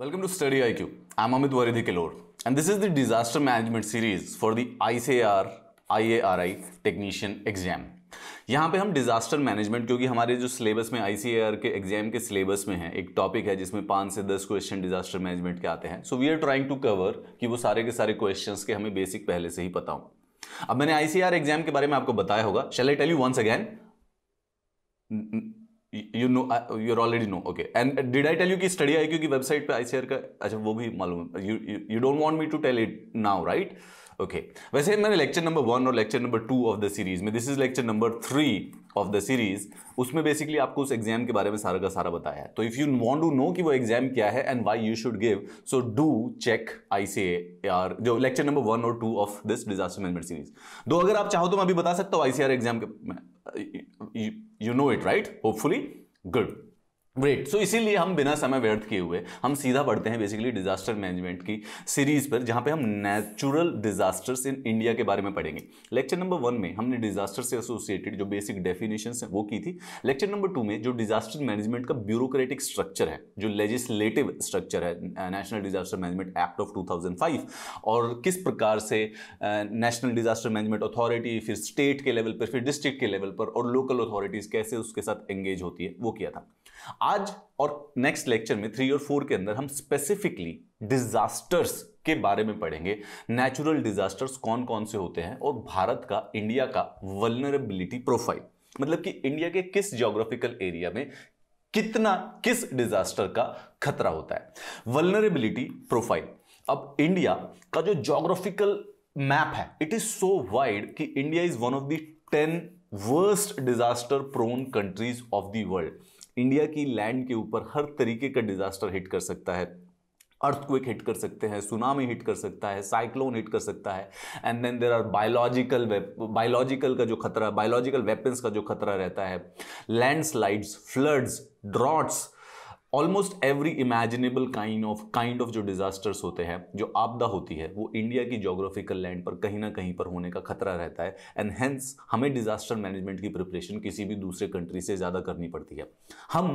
Welcome to Study I I Q M Welcome to Study and this is the disaster management series for the I C R I A R I technician exam यहाँ पे हम disaster management क्योंकि हमारे जो syllabus में I C R के exam के syllabus में है एक टॉपिक है जिसमें पाँच से दस क्वेश्चन डिजास्टर मैनेजमेंट के आते हैं so we are trying to cover कि वो सारे के सारे क्वेश्चन के हमें बेसिक पहले से ही पता हो अब मैंने आई सी आर एग्जाम के बारे में आपको बताया होगा shall I tell you once again you know you're already know okay and did I tell you की स्टडी आई की वेबसाइट पे आईसीआर का अच्छा वो भी मालूम है you don't want me to tell it now right okay वैसे मैंने लेक्चर नंबर वन और lecture number two of the series में this is lecture number three of the series उसमें बेसिकली आपको उस एग्जाम के बारे में सारा का सारा बताया है तो if you want to know कि वो एग्जाम क्या है and why you should give so do check I C R जो लेक्चर नंबर वन और two of this disaster management series दो अगर आप चाहो तो मैं अभी बता सकता हूँ आईसीआर एग्जाम के you, you know it, right? Hopefully, good. Great so so, इसीलिए हम बिना समय व्यर्थ किए हुए हम सीधा बढ़ते हैं बेसिकली डिजास्टर मैनेजमेंट की सीरीज पर जहां पे हम नेचुरल डिजास्टर्स इन इंडिया के बारे में पढ़ेंगे लेक्चर नंबर वन में हमने डिजास्टर से एसोसिएटेड जो बेसिक डेफिनेशन है वो की थी लेक्चर नंबर टू में जो डिजास्टर मैनेजमेंट का ब्यूरोक्रेटिक स्ट्रक्चर है जो लेजिस्लेटिव स्ट्रक्चर है national disaster management act of two और किस प्रकार से नेशनल डिजास्टर मैनेजमेंट अथॉरिटी फिर स्टेट के लेवल पर फिर डिस्ट्रिक्ट के लेवल पर और लोकल अथॉरिटीज कैसे उसके साथ एंगेज होती है वो किया था आज और नेक्स्ट लेक्चर में थ्री और फोर के अंदर हम स्पेसिफिकली डिजास्टर्स के बारे में पढ़ेंगे नेचुरल डिजास्टर्स कौन कौन से होते हैं और भारत का इंडिया का वलनरेबिलिटी प्रोफाइल मतलब कि इंडिया के किस जोग्राफिकल एरिया में कितना किस डिजास्टर का खतरा होता है वलनरेबिलिटी प्रोफाइल अब इंडिया का जो जोग्राफिकल मैप है इट इज सो वाइड कि India is one of the ten worst disaster prone countries of the world India की लैंड के ऊपर हर तरीके का डिज़ास्टर हिट कर सकता है अर्थक्विक हिट कर सकते हैं सुनामी हिट कर सकता है साइक्लोन हिट कर सकता है and then there are biological biological का जो खतरा बायोलॉजिकल वेपन्स का जो खतरा रहता है landslides floods droughts almost every imaginable kind of kind of जो डिजास्टर्स होते हैं जो आपदा होती है वो इंडिया की जोग्राफिकल लैंड पर कहीं ना कहीं पर होने का खतरा रहता है एंड हेंस हमें डिजास्टर मैनेजमेंट की प्रिपरेशन किसी भी दूसरे कंट्री से ज़्यादा करनी पड़ती है हम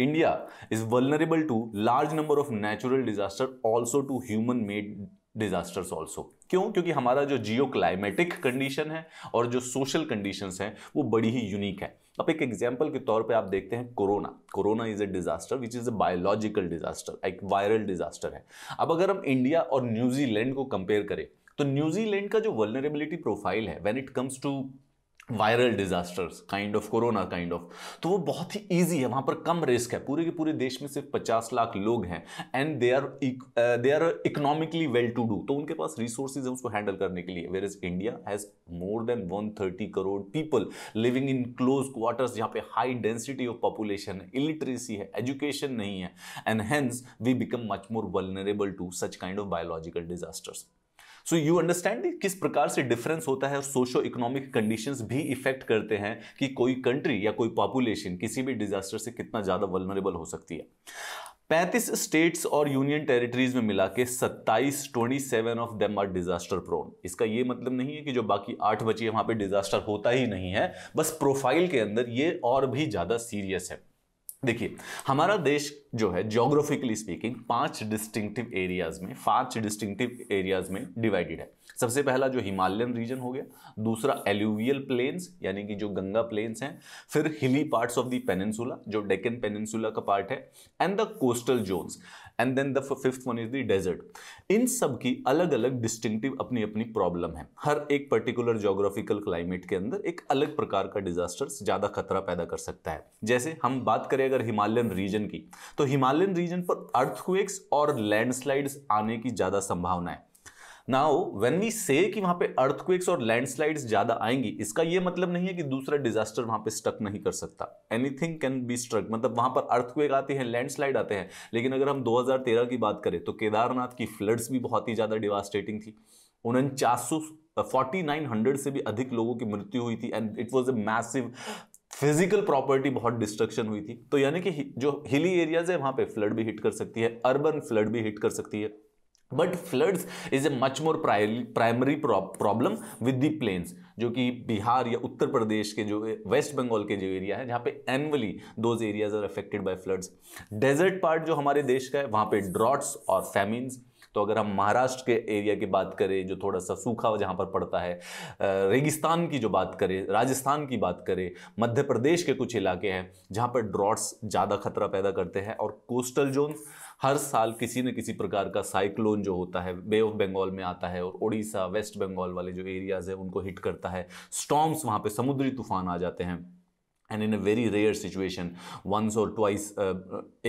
India is vulnerable to large number of natural disaster also to human made disasters also क्यों क्योंकि हमारा जो जियो क्लाइमेटिक कंडीशन है और जो सोशल कंडीशन है वो बड़ी ही यूनिक है अब एक एग्जाम्पल के तौर पे आप देखते हैं corona corona is a disaster which is a biological disaster एक वायरल डिजास्टर है अब अगर हम इंडिया और न्यूजीलैंड को कंपेयर करें तो न्यूजीलैंड का जो वर्नरेबिलिटी प्रोफाइल है when it comes to viral disasters kind of corona kind of तो वो बहुत ही ईजी है वहां पर कम रिस्क है पूरे के पूरे देश में सिर्फ पचास लाख लोग हैं and they are they are economically well to do तो उनके पास रिसोर्सेज है उसको हैंडल करने के लिए where is India has more than one thirty crore people living in close quarters जहाँ पे हाई डेंसिटी ऑफ पॉपुलेशन है इलिटरेसी है एजुकेशन नहीं है and hence we become much more vulnerable to such kind of biological disasters so you understand किस प्रकार से difference होता है और सोशो इकोनॉमिक कंडीशंस भी इफेक्ट करते हैं कि कोई कंट्री या कोई पॉपुलेशन किसी भी डिजास्टर से कितना ज़्यादा वलनरेबल हो सकती है 35 स्टेट्स और यूनियन टेरिटरीज में मिला के सत्ताईस twenty seven of them are disaster prone इसका ये मतलब नहीं है कि जो बाकी आठ बची है वहां पे डिजास्टर होता ही नहीं है बस प्रोफाइल के अंदर ये और भी ज़्यादा सीरियस है देखिए हमारा देश जो है जोग्राफिकली स्पीकिंग पांच डिस्टिंक्टिव एरियाज में पांच डिस्टिंक्टिव एरियाज में डिवाइडेड है सबसे पहला जो हिमालयन रीजन हो गया दूसरा एल्यूवियल प्लेन्स यानी कि जो गंगा प्लेन्स हैं फिर हिली पार्ट्स ऑफ द पेनिनसुला जो डेकन पेनिनसुला का पार्ट है and the coastal zones and then the fifth one is the desert इन सब की अलग अलग डिस्टिंक्टिव अपनी अपनी प्रॉब्लम है हर एक पर्टिकुलर जोग्राफिकल क्लाइमेट के अंदर एक अलग प्रकार का डिजास्टर ज़्यादा खतरा पैदा कर सकता है जैसे हम बात करें अगर हिमालयन रीजन की तो हिमालयन रीजन पर अर्थक्वेक्स और लैंडस्लाइड्स आने की ज़्यादा संभावना है नाउ व्हेन वी से कि वहां पे अर्थक्वेक्स और लैंडस्लाइड्स ज्यादा आएंगी इसका ये मतलब नहीं है कि दूसरा डिजास्टर वहां पे स्टक नहीं कर सकता एनीथिंग कैन बी स्ट्रक मतलब वहां पर अर्थक्वेक आते हैं लैंडस्लाइड आते हैं लेकिन अगर हम 2013 की बात करें तो केदारनाथ की फ्लड्स भी बहुत ही ज्यादा डिवास्टेटिंग थी उनचास फोर्टी नाइन हंड्रेड से भी अधिक लोगों की मृत्यु हुई थी and it was a massive physical property बहुत डिस्ट्रक्शन हुई थी तो यानी कि जो हिली एरियाज है वहां पे फ्लड भी हिट कर सकती है अर्बन फ्लड भी हिट कर सकती है but floods is a much more primary problem with the plains जो कि बिहार या उत्तर प्रदेश के जो वेस्ट बंगाल के जो एरिया है जहाँ पे annually those areas are affected by floods desert part जो हमारे देश का है वहाँ पे ड्रॉट्स और फैमिन्स तो अगर हम महाराष्ट्र के एरिया की बात करें जो थोड़ा सा सूखा जहाँ पर पड़ता है रेगिस्तान की जो बात करें राजस्थान की बात करें मध्य प्रदेश के कुछ इलाके हैं जहाँ पर ड्रॉट्स ज़्यादा खतरा पैदा करते हैं और कोस्टल जोन हर साल किसी न किसी प्रकार का साइक्लोन जो होता है बे ऑफ बंगाल में आता है और ओडिशा वेस्ट बंगाल वाले जो एरियाज़ हैं उनको हिट करता है स्टॉम्स वहाँ पर समुद्री तूफान आ जाते हैं and in a very rare situation once or twice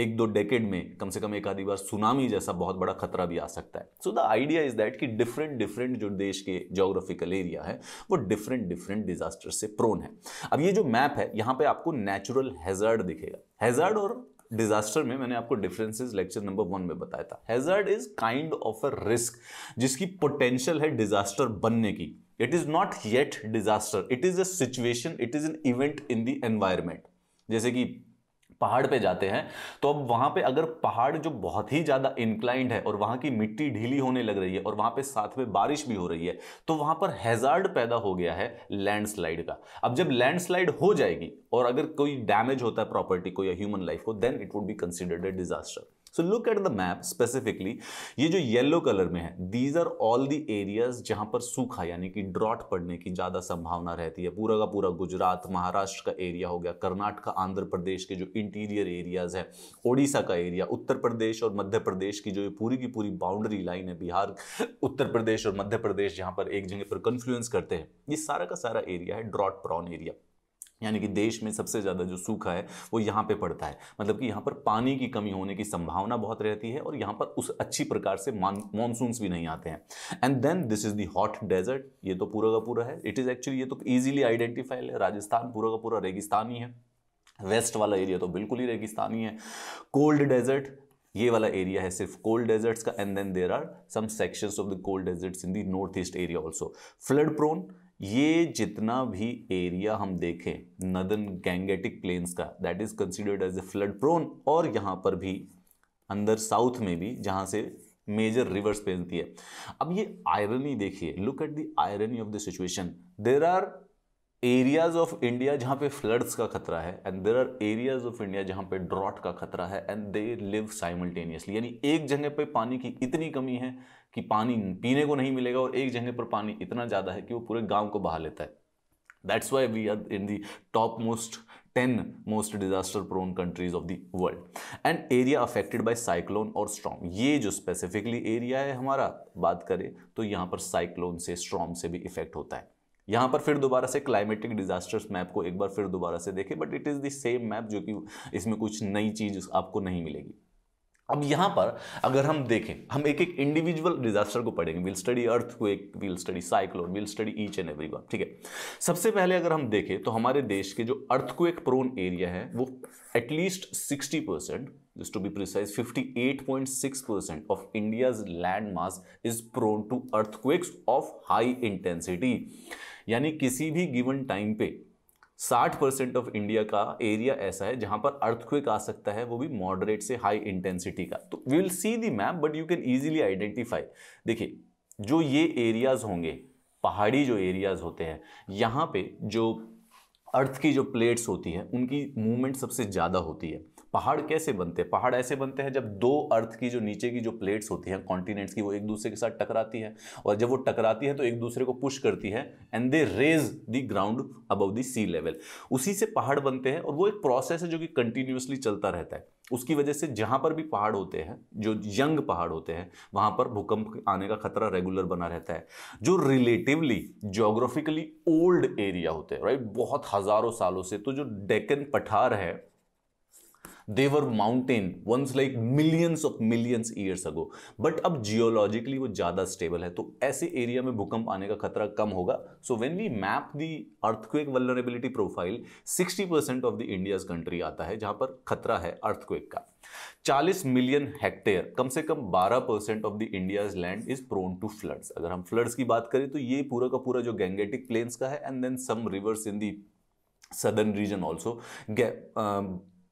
एक दो डेकेड में कम से कम एक आधी बार सुनामी जैसा बहुत बड़ा खतरा भी आ सकता है so the idea is that कि डिफरेंट डिफरेंट जो देश के जोग्राफिकल एरिया है वो डिफरेंट डिफरेंट डिजास्टर से प्रोन है अब ये जो मैप है यहाँ पे आपको नेचुरल हैजर्ड दिखेगा हैजर्ड और डिजास्टर में मैंने आपको डिफरेंसेस लेक्चर नंबर वन में बताया था hazard is kind of a risk जिसकी पोटेंशियल है डिजास्टर बनने की it is not yet disaster it is a situation it is an event in the environment जैसे कि पहाड़ पे जाते हैं तो अब वहां पे अगर पहाड़ जो बहुत ही ज्यादा इंक्लाइंड है और वहां की मिट्टी ढीली होने लग रही है और वहां पे साथ में बारिश भी हो रही है तो वहां पर हैजार्ड पैदा हो गया है लैंडस्लाइड का अब जब लैंडस्लाइड हो जाएगी और अगर कोई डैमेज होता है प्रॉपर्टी को या ह्यूमन लाइफ को then it would be considered a disaster so look at the map specifically ये जो येलो कलर में है these are all the areas जहां पर सूखा यानी कि ड्रॉट पड़ने की ज़्यादा संभावना रहती है पूरा का पूरा गुजरात महाराष्ट्र का एरिया हो गया कर्नाटक आंध्र प्रदेश के जो इंटीरियर एरियाज है ओडिशा का एरिया उत्तर प्रदेश और मध्य प्रदेश की जो ये पूरी की पूरी बाउंड्री लाइन है बिहार उत्तर प्रदेश और मध्य प्रदेश जहां पर एक जगह पर कन्फ्लुएंस करते हैं ये सारा का सारा एरिया है ड्रॉट प्रॉन एरिया यानी कि देश में सबसे ज़्यादा जो सूखा है वो यहाँ पे पड़ता है मतलब कि यहाँ पर पानी की कमी होने की संभावना बहुत रहती है और यहाँ पर उस अच्छी प्रकार से मानसून्स भी नहीं आते हैं and then this is the hot desert ये तो पूरा का पूरा है इट इज़ एक्चुअली ये तो ईजिली आइडेंटिफाइड है राजस्थान पूरा का पूरा रेगिस्तान है वेस्ट वाला एरिया तो बिल्कुल ही रेगिस्तान है कोल्ड डेजर्ट ये वाला एरिया है सिर्फ कोल्ड डेजर्ट्स का and then there are some sections of the cold deserts in the north east area also flood prone ये जितना भी एरिया हम देखें नदन गैंगेटिक प्लेन्स का that is considered as a flood prone और यहाँ पर भी अंदर साउथ में भी जहाँ से मेजर रिवर्स पहनती है अब ये आयरनी देखिए look at the irony of the situation there are areas of India जहाँ पे फ्लड्स का खतरा है and there are areas of India जहाँ पे ड्रॉट का खतरा है एंड दे लिव साइमल्टेनियसली यानी एक जगह पे पानी की इतनी कमी है कि पानी पीने को नहीं मिलेगा और एक जगह पर पानी इतना ज़्यादा है कि वो पूरे गांव को बहा लेता है that's why we are in the top most ten most disaster prone countries of the world and area affected by cyclone और स्ट्रॉम ये जो स्पेसिफिकली एरिया है हमारा बात करें तो यहाँ पर साइक्लोन से स्ट्रॉम से भी इफेक्ट होता है यहाँ पर फिर दोबारा से क्लाइमेटिक डिजास्टर्स मैप को एक बार फिर दोबारा से देखें but it is the same map जो कि इसमें कुछ नई चीज़ आपको नहीं मिलेगी अब यहाँ पर अगर हम देखें हम एक एक इंडिविजुअल डिजास्टर को पढ़ेंगे विल स्टडी अर्थ को एक will study cyclone will study each and every one ठीक है सबसे पहले अगर हम देखें तो हमारे देश के जो अर्थ को एक प्रोन एरिया है वो at least 60 percent just to be precise 58.6% of india's land mass is prone to earthquakes of high intensity यानी किसी भी गिवन टाइम पे 60 परसेंट ऑफ इंडिया का एरिया ऐसा है जहां पर अर्थक्वेक आ सकता है वो भी मॉडरेट से हाई इंटेंसिटी का तो we will see the map but you can easily identify देखिए जो ये एरियाज होंगे पहाड़ी जो एरियाज होते हैं यहाँ पे जो अर्थ की जो प्लेट्स होती है उनकी मूवमेंट सबसे ज़्यादा होती है पहाड़ कैसे बनते हैं पहाड़ ऐसे बनते हैं जब दो अर्थ की जो नीचे की जो प्लेट्स होती हैं कॉन्टिनेंट्स की वो एक दूसरे के साथ टकराती है और जब वो टकराती है तो एक दूसरे को पुश करती है and they raise the ground above the sea level उसी से पहाड़ बनते हैं और वो एक प्रोसेस है जो कि कंटिन्यूसली चलता रहता है उसकी वजह से जहाँ पर भी पहाड़ होते हैं जो यंग पहाड़ होते हैं वहाँ पर भूकंप आने का खतरा रेगुलर बना रहता है जो रिलेटिवली जोग्राफिकली ओल्ड एरिया होते हैं राइट बहुत हज़ारों सालों से तो जो डेकन पठार है they were mountain once like millions of millions years ago but अब जियोलॉजिकली वो ज़्यादा स्टेबल है तो ऐसे एरिया में भूकंप आने का खतरा कम होगा so when we map the earthquake vulnerability profile 60 percent of the India's country आता है जहां पर खतरा है अर्थक्वेक का 40 मिलियन हेक्टेयर कम से कम 12 percent of the India's land is prone to floods अगर हम फ्लड्स की बात करें तो ये पूरा का पूरा जो गैंगेटिक प्लेन्स का है and then some rivers in the southern region also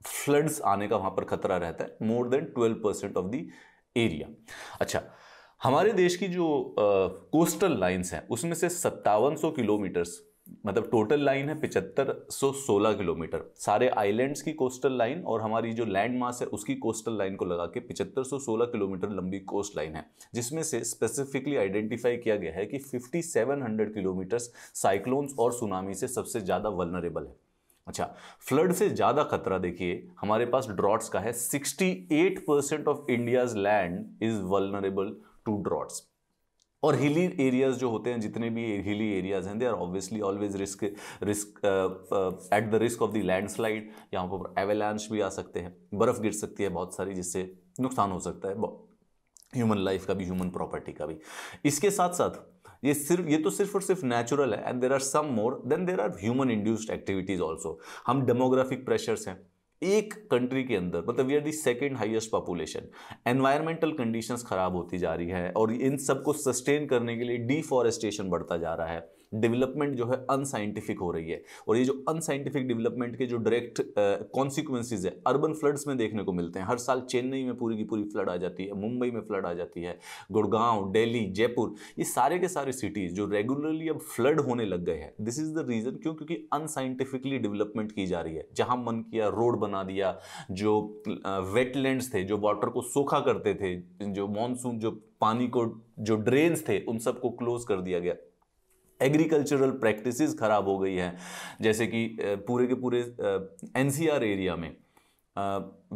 floods आने का वहां पर खतरा रहता है more than twelve percent of the area अच्छा हमारे देश की जो कोस्टल लाइन्स हैं उसमें से सत्तावन सौ किलोमीटर्स मतलब टोटल लाइन है पिचहत्तर सौ सोलह किलोमीटर सारे आइलैंड्स की कोस्टल लाइन और हमारी जो लैंड मास है उसकी कोस्टल लाइन को लगा के पिचहत्तर सौ सोलह किलोमीटर लंबी कोस्ट लाइन है जिसमें से स्पेसिफिकली आइडेंटिफाई किया गया है कि fifty seven hundred kilometres cyclones और सुनामी से सबसे ज़्यादा वलनरेबल है अच्छा फ्लड से ज़्यादा खतरा देखिए हमारे पास ड्रॉट्स का है 68 percent of India's land is vulnerable to droughts और हिली एरियाज जो होते हैं जितने भी हिली एरियाज हैं they are obviously always risk risk at the risk of the landslide यहाँ पर एवेलांश भी आ सकते हैं बर्फ़ गिर सकती है बहुत सारी जिससे नुकसान हो सकता है ह्यूमन लाइफ का भी ह्यूमन प्रॉपर्टी का भी इसके साथ साथ ये सिर्फ ये तो सिर्फ और सिर्फ नेचुरल है and there are some more then there are human induced activities also हम डेमोग्राफिक प्रेशर्स हैं एक कंट्री के अंदर मतलब we are the second highest population environmental conditions खराब होती जा रही है और इन सबको सस्टेन करने के लिए डिफॉरेस्टेशन बढ़ता जा रहा है डेवलपमेंट जो है अनसाइंटिफिक हो रही है और ये जो अनसाइंटिफिक डेवलपमेंट के जो डायरेक्ट कॉन्सिक्वेंसेज है अर्बन फ्लड्स में देखने को मिलते हैं हर साल चेन्नई में पूरी की पूरी फ्लड आ जाती है मुंबई में फ्लड आ जाती है गुड़गांव डेली जयपुर ये सारे के सारे सिटीज़ जो रेगुलरली अब फ्लड होने लग गए हैं दिस इज़ द रीज़न क्यों क्योंकि अनसाइंटिफिकली डेवलपमेंट की जा रही है जहाँ मन किया रोड बना दिया जो वेटलैंड्स थे जो वाटर को सोखा करते थे जो मानसून जो पानी को जो ड्रेन्स थे उन सबको क्लोज कर दिया गया एग्रीकल्चरल प्रैक्टिसेस ख़राब हो गई हैं जैसे कि पूरे के पूरे एनसीआर एरिया में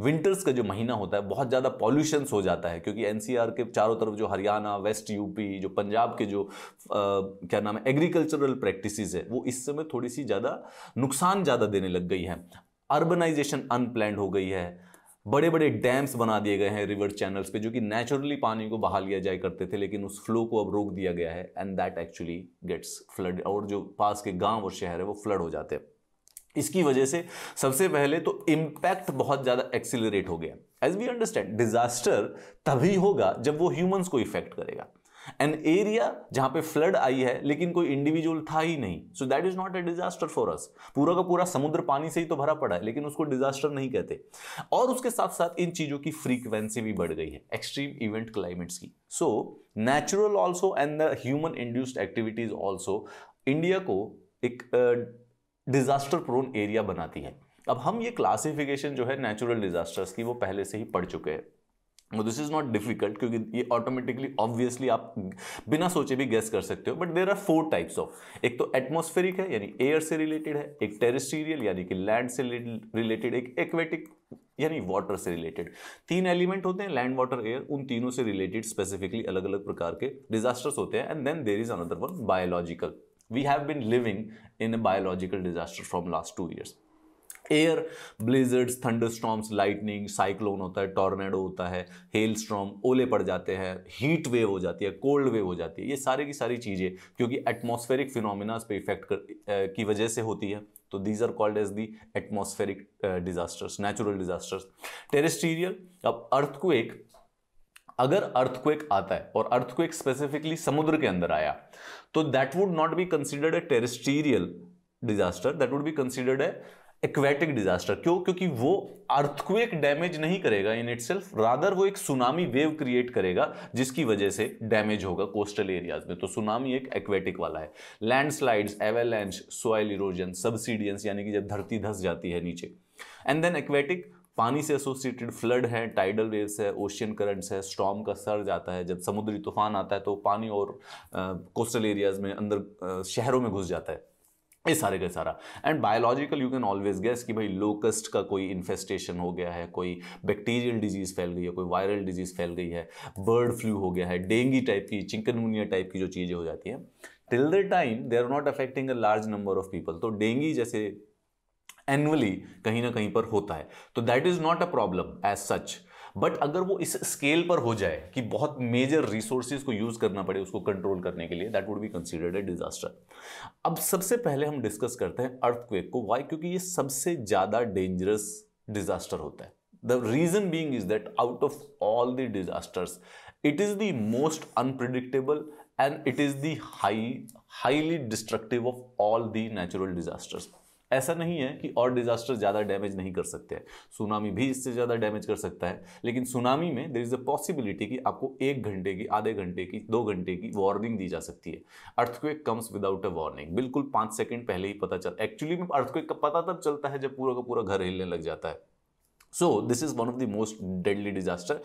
विंटर्स का जो महीना होता है बहुत ज़्यादा पॉल्यूशंस हो जाता है क्योंकि एनसीआर के चारों तरफ जो हरियाणा वेस्ट यूपी जो पंजाब के जो आ, क्या नाम है एग्रीकल्चरल प्रैक्टिसेस है वो इस समय थोड़ी सी ज़्यादा नुकसान ज़्यादा देने लग गई है अर्बनाइजेशन अनप्लैंड हो गई है बड़े बड़े डैम्स बना दिए गए हैं रिवर चैनल्स पे जो कि नेचुरली पानी को बहा लिया जाए करते थे लेकिन उस फ्लो को अब रोक दिया गया है and that actually gets flood और जो पास के गांव और शहर है वो फ्लड हो जाते हैं इसकी वजह से सबसे पहले तो इम्पैक्ट बहुत ज़्यादा एक्सिलरेट हो गया एज वी अंडरस्टैंड डिजास्टर तभी होगा जब वो ह्यूमंस को इफेक्ट करेगा एन एरिया जहां पे फ्लड आई है लेकिन कोई इंडिविजुअल था ही नहीं so that is not a disaster for us पूरा का पूरा समुद्र पानी से ही तो भरा पड़ा है लेकिन उसको डिजास्टर नहीं कहते और उसके साथ साथ इन चीजों की फ्रीक्वेंसी भी बढ़ गई है एक्सट्रीम इवेंट क्लाइमेट्स की so natural also and the human induced activities also India को एक डिजास्टर प्रोन एरिया बनाती है अब हम ये क्लासिफिकेशन जो है नेचुरल डिजास्टर्स की वो पहले से ही पढ़ चुके हैं दिस इज़ नॉट डिफिकल्ट क्योंकि ये ऑटोमेटिकली ऑब्वियसली आप बिना सोचे भी गैस कर सकते हो but there are four types of एक तो एटमोस्फेरिक है यानी एयर से रिलेटेड है एक टेरिस्टीरियल यानी कि लैंड से रिलेटेड एक एक्वेटिक यानी वाटर से रिलेटेड तीन एलिमेंट होते हैं लैंड वाटर एयर उन तीनों से रिलेटेड स्पेसिफिकली अलग अलग प्रकार के डिजास्टर्स होते हैं and then there is another one biological we have been living in a biological disaster from last two years air blazers thunderstorms lightning cyclone होता है टॉर्नेडो होता है हेल स्ट्रॉम ओले पड़ जाते हैं हीट वेव हो जाती है कोल्ड वेव हो जाती है ये सारी की सारी चीज़ें क्योंकि एटमॉस्फेरिक फिनोमिनाज पे इफेक्ट कर की वजह से होती है तो these are called as the atmospheric disasters natural disasters terrestrial अब अर्थक्वेक अगर अर्थक्वेक आता है और अर्थक्वेक स्पेसिफिकली समुद्र के अंदर आया तो that would not be considered a terrestrial disaster that would be considered a aquatic disaster क्यों क्योंकि वो अर्थक्वेक डैमेज नहीं करेगा इन इट रादर वो एक सुनामी वेव क्रिएट करेगा जिसकी वजह से डैमेज होगा कोस्टल एरियाज में तो सुनामी एक एक्वेटिक वाला है landslides avalanche soil erosion subsidence यानी कि जब धरती धस जाती है नीचे एंड देन एक्वेटिक पानी से एसोसिएटेड फ्लड है टाइडल वेव्स है ओशियन करंट्स है स्टॉम का सर्ज आता है जब समुद्री तूफान आता है तो पानी और कोस्टल एरियाज में अंदर आ, शहरों में घुस जाता है ये सारे का सारा and biological you can always guess कि भाई लोकस्ट का कोई इन्फेस्टेशन हो गया है कोई बैक्टीरियल डिजीज फैल गई है कोई वायरल डिजीज फैल गई है बर्ड फ्लू हो गया है डेंगी टाइप की चिकनगुनिया टाइप की जो चीज़ें हो जाती हैं till the time they are not affecting a large number of people तो डेंगी जैसे एनुअली कहीं ना कहीं पर होता है तो that is not a problem as such but अगर वो इस स्केल पर हो जाए कि बहुत मेजर रिसोर्सेज को यूज़ करना पड़े उसको कंट्रोल करने के लिए that would be considered a disaster अब सबसे पहले हम डिस्कस करते हैं अर्थक्वेक को वाई क्योंकि ये सबसे ज़्यादा डेंजरस डिजास्टर होता है the reason being is that out of all the disasters it is the most unpredictable and it is the highly destructive of all all natural disasters ऐसा नहीं है कि और डिजास्टर ज़्यादा डैमेज नहीं कर सकते हैं सुनामी भी इससे ज़्यादा डैमेज कर सकता है लेकिन सुनामी में देर इज़ अ पॉसिबिलिटी कि आपको एक घंटे की आधे घंटे की दो घंटे की वार्निंग दी जा सकती है earthquake comes without a warning बिल्कुल पाँच सेकेंड पहले ही पता चल एक्चुअली में अर्थक्वेक का पता तब चलता है जब पूरा का पूरा घर हिलने लग जाता है so this is one of the most deadly disaster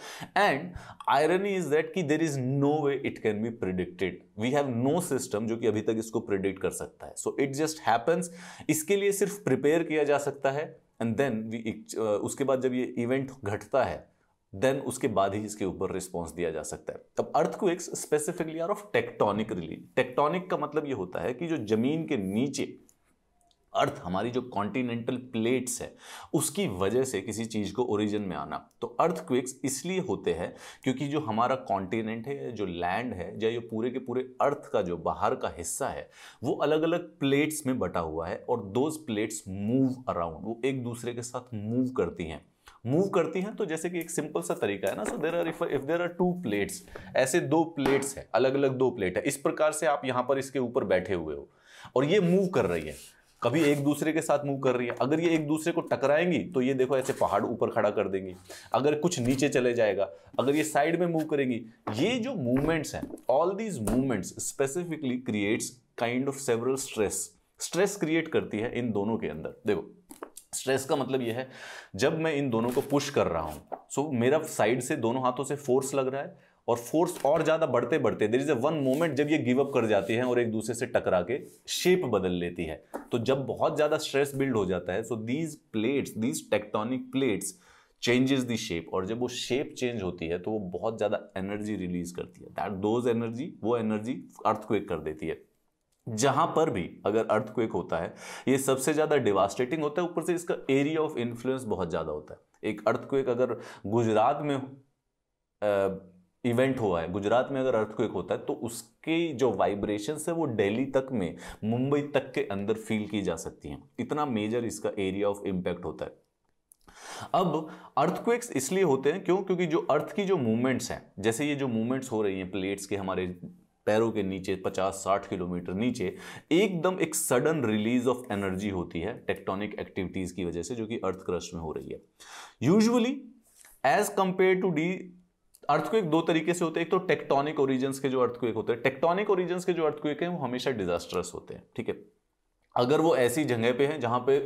and irony is that कि there is no way it can be predicted we have no system जो कि अभी तक इसको predict कर सकता है so it just happens इसके लिए सिर्फ prepare किया जा सकता है and then we uh, उसके बाद जब ये event घटता है देन उसके बाद ही इसके ऊपर रिस्पॉन्स दिया जा सकता है अब earthquakes specifically are of tectonic release tectonic का मतलब ये होता है कि जो जमीन के नीचे अर्थ हमारी जो कॉन्टिनेंटल प्लेट्स है उसकी वजह से किसी चीज़ को ओरिजिन में आना तो अर्थ क्विक्स इसलिए होते हैं क्योंकि जो हमारा कॉन्टिनेंट है जो लैंड है या ये पूरे के पूरे अर्थ का जो बाहर का हिस्सा है वो अलग अलग प्लेट्स में बटा हुआ है और दोज प्लेट्स मूव अराउंड वो एक दूसरे के साथ मूव करती हैं मूव करती हैं तो जैसे कि एक सिंपल सा तरीका है ना so there are if if there are two plates ऐसे दो प्लेट्स हैं अलग अलग दो प्लेट है इस प्रकार से आप यहां पर इसके ऊपर बैठे हुए हो और ये मूव कर रही है कभी एक दूसरे के साथ मूव कर रही है अगर ये एक दूसरे को टकराएंगी तो ये देखो ऐसे पहाड़ ऊपर खड़ा कर देंगी अगर कुछ नीचे चले जाएगा अगर ये साइड में मूव करेंगी ये जो मूवमेंट्स हैं all these movements specifically creates kind of several stress stress create करती है इन दोनों के अंदर देखो स्ट्रेस का मतलब यह है जब मैं इन दोनों को पुश कर रहा हूं सो so, मेरा साइड से दोनों हाथों से फोर्स लग रहा है और फोर्स और ज़्यादा बढ़ते बढ़ते there is a one moment जब ये गिव अप कर जाती है और एक दूसरे से टकरा के शेप बदल लेती है तो जब बहुत ज़्यादा स्ट्रेस बिल्ड हो जाता है so these plates these tectonic plates changes the shape और जब वो शेप चेंज होती है तो वो बहुत ज़्यादा एनर्जी रिलीज करती है दैट दोज एनर्जी वो एनर्जी अर्थक्वेक कर देती है जहां पर भी अगर अर्थक्वेक होता है ये सबसे ज़्यादा डिवास्टेटिंग होता है ऊपर से इसका एरिया ऑफ इन्फ्लुएंस बहुत ज़्यादा होता है एक अर्थक्वेक अगर गुजरात में आ, इवेंट हुआ है गुजरात में अगर अर्थक्वेक होता है तो उसके जो वाइब्रेशन है वो दिल्ली तक में मुंबई तक के अंदर फील की जा सकती हैं इतना मेजर इसका एरिया ऑफ इम्पैक्ट होता है अब अर्थक्वेक्स इसलिए होते हैं क्यों क्योंकि जो अर्थ की जो मूवमेंट्स हैं जैसे ये जो मूवमेंट्स हो रही हैं प्लेट्स के हमारे पैरों के नीचे 50-60 किलोमीटर नीचे एकदम एक सडन रिलीज ऑफ एनर्जी होती है टेक्टोनिक एक्टिविटीज़ की वजह से जो कि अर्थ क्रस्ट में हो रही है usually as compare to the earthquake दो तरीके से होते हैं एक तो टेक्टोनिक ओरिजन के जो अर्थक्वेक होते हैं टेक्टोनिक ओरिजन के जो अर्थक्वेक हैं वो हमेशा डिजास्टरस होते हैं ठीक है अगर वो ऐसी जगह पे हैं जहां पे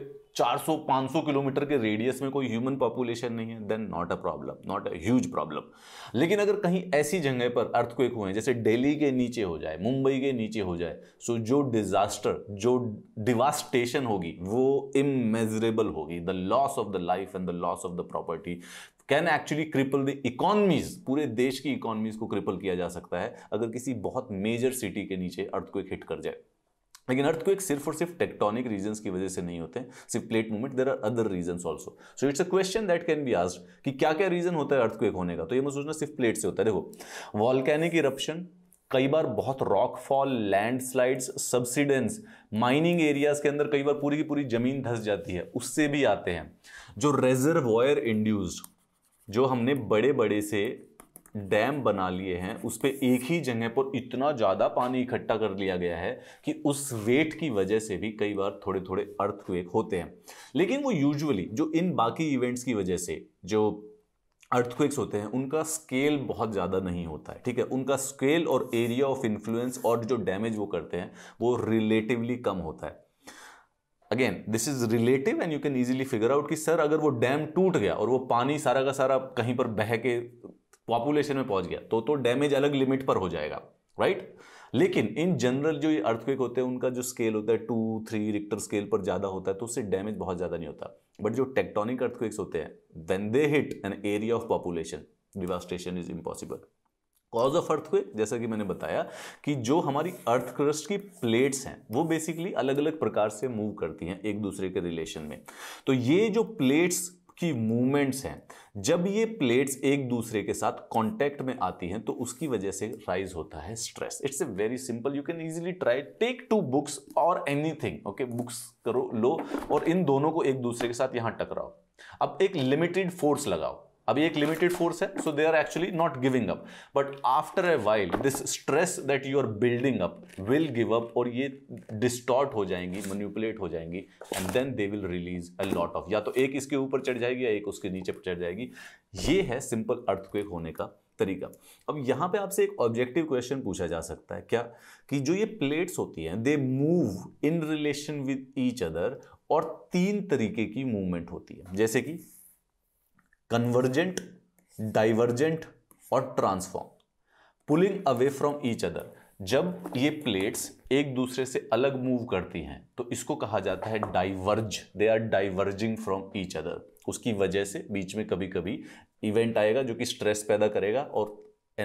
400-500 किलोमीटर के रेडियस में कोई ह्यूमन पॉपुलेशन नहीं है then not a problem not a huge problem लेकिन अगर कहीं ऐसी जगह पर अर्थक्वेक हुए हैं जैसे दिल्ली के नीचे हो जाए मुंबई के नीचे हो जाए सो so जो डिजास्टर जो डिवास्टेशन होगी वो इमेजरेबल होगी the loss of the life and the loss of the property can actually cripple the economies पूरे देश की इकोनॉमीज को क्रिपल किया जा सकता है अगर किसी बहुत मेजर सिटी के नीचे अर्थक्वेक हिट कर जाए लेकिन अर्थ को सिर्फ और सिर्फ टेक्टोनिक रीजन की वजह से नहीं होते हैं सिर्फ plate movement there are other reason also so it's a question that can be asked कि क्या क्या रीजन होता है अर्थ होने का तो ये मैं सोचना सिर्फ प्लेट से होता है देखो वॉलकैनिक इरप्शन कई बार बहुत rock land landslides subsidence mining areas के अंदर कई बार पूरी की पूरी जमीन धस जाती है उससे भी आते हैं जो रेजर्वॉयर इंड्यूस्ड जो हमने बड़े बड़े से डैम बना लिए हैं उस पर एक ही जगह पर इतना ज़्यादा पानी इकट्ठा कर लिया गया है कि उस वेट की वजह से भी कई बार थोड़े थोड़े अर्थक्वेक होते हैं लेकिन वो यूजुअली जो इन बाकी इवेंट्स की वजह से जो अर्थक्वेक्स होते हैं उनका स्केल बहुत ज़्यादा नहीं होता है ठीक है उनका स्केल और एरिया ऑफ इन्फ्लुएंस और जो डैमेज वो करते हैं वो रिलेटिवली कम होता है again this is relative and you can easily figure out कि सर अगर वो डैम टूट गया और वो पानी सारा का सारा कहीं पर बह के पॉपुलेशन में पहुंच गया तो तो डैमेज अलग लिमिट पर हो जाएगा राइट right? लेकिन इन जनरल जो ये अर्थक्वेक होते हैं उनका जो स्केल होता है टू थ्री रिक्टर स्केल पर ज़्यादा होता है तो उससे डैमेज बहुत ज़्यादा नहीं होता बट जो टेक्टोनिक अर्थक्वेक्स होते हैं when they hit an area of population devastation is impossible cause of earthquake जैसा कि मैंने बताया कि जो हमारी अर्थ क्रस्ट की प्लेट्स हैं वो बेसिकली अलग अलग प्रकार से मूव करती हैं एक दूसरे के रिलेशन में तो ये जो प्लेट्स की मूवमेंट्स हैं जब ये प्लेट्स एक दूसरे के साथ कांटेक्ट में आती हैं तो उसकी वजह से राइज होता है stress it's a very simple you can easily try take two books और एनीथिंग ओके बुक्स करो लो और इन दोनों को एक दूसरे के साथ यहां टकराओ अब एक लिमिटेड फोर्स लगाओ अभी एक लिमिटेड फोर्स है so they are actually not giving up but after a while this stress that you are building up will give up और ये डिस्टॉर्ट हो जाएंगी मनिपुलेट हो जाएंगी and then they will release a lot of या तो एक इसके ऊपर चढ़ जाएगी या एक उसके नीचे चढ़ जाएगी ये है सिंपल अर्थक्वेक होने का तरीका अब यहाँ पे आपसे एक ऑब्जेक्टिव क्वेश्चन पूछा जा सकता है क्या कि जो ये प्लेट्स होती हैं they move in relation with each other और तीन तरीके की मूवमेंट होती है जैसे कि कन्वर्जेंट डाइवर्जेंट और transform pulling away from each other जब ये प्लेट्स एक दूसरे से अलग मूव करती हैं तो इसको कहा जाता है diverge they are diverging from each other उसकी वजह से बीच में कभी कभी इवेंट आएगा जो कि स्ट्रेस पैदा करेगा और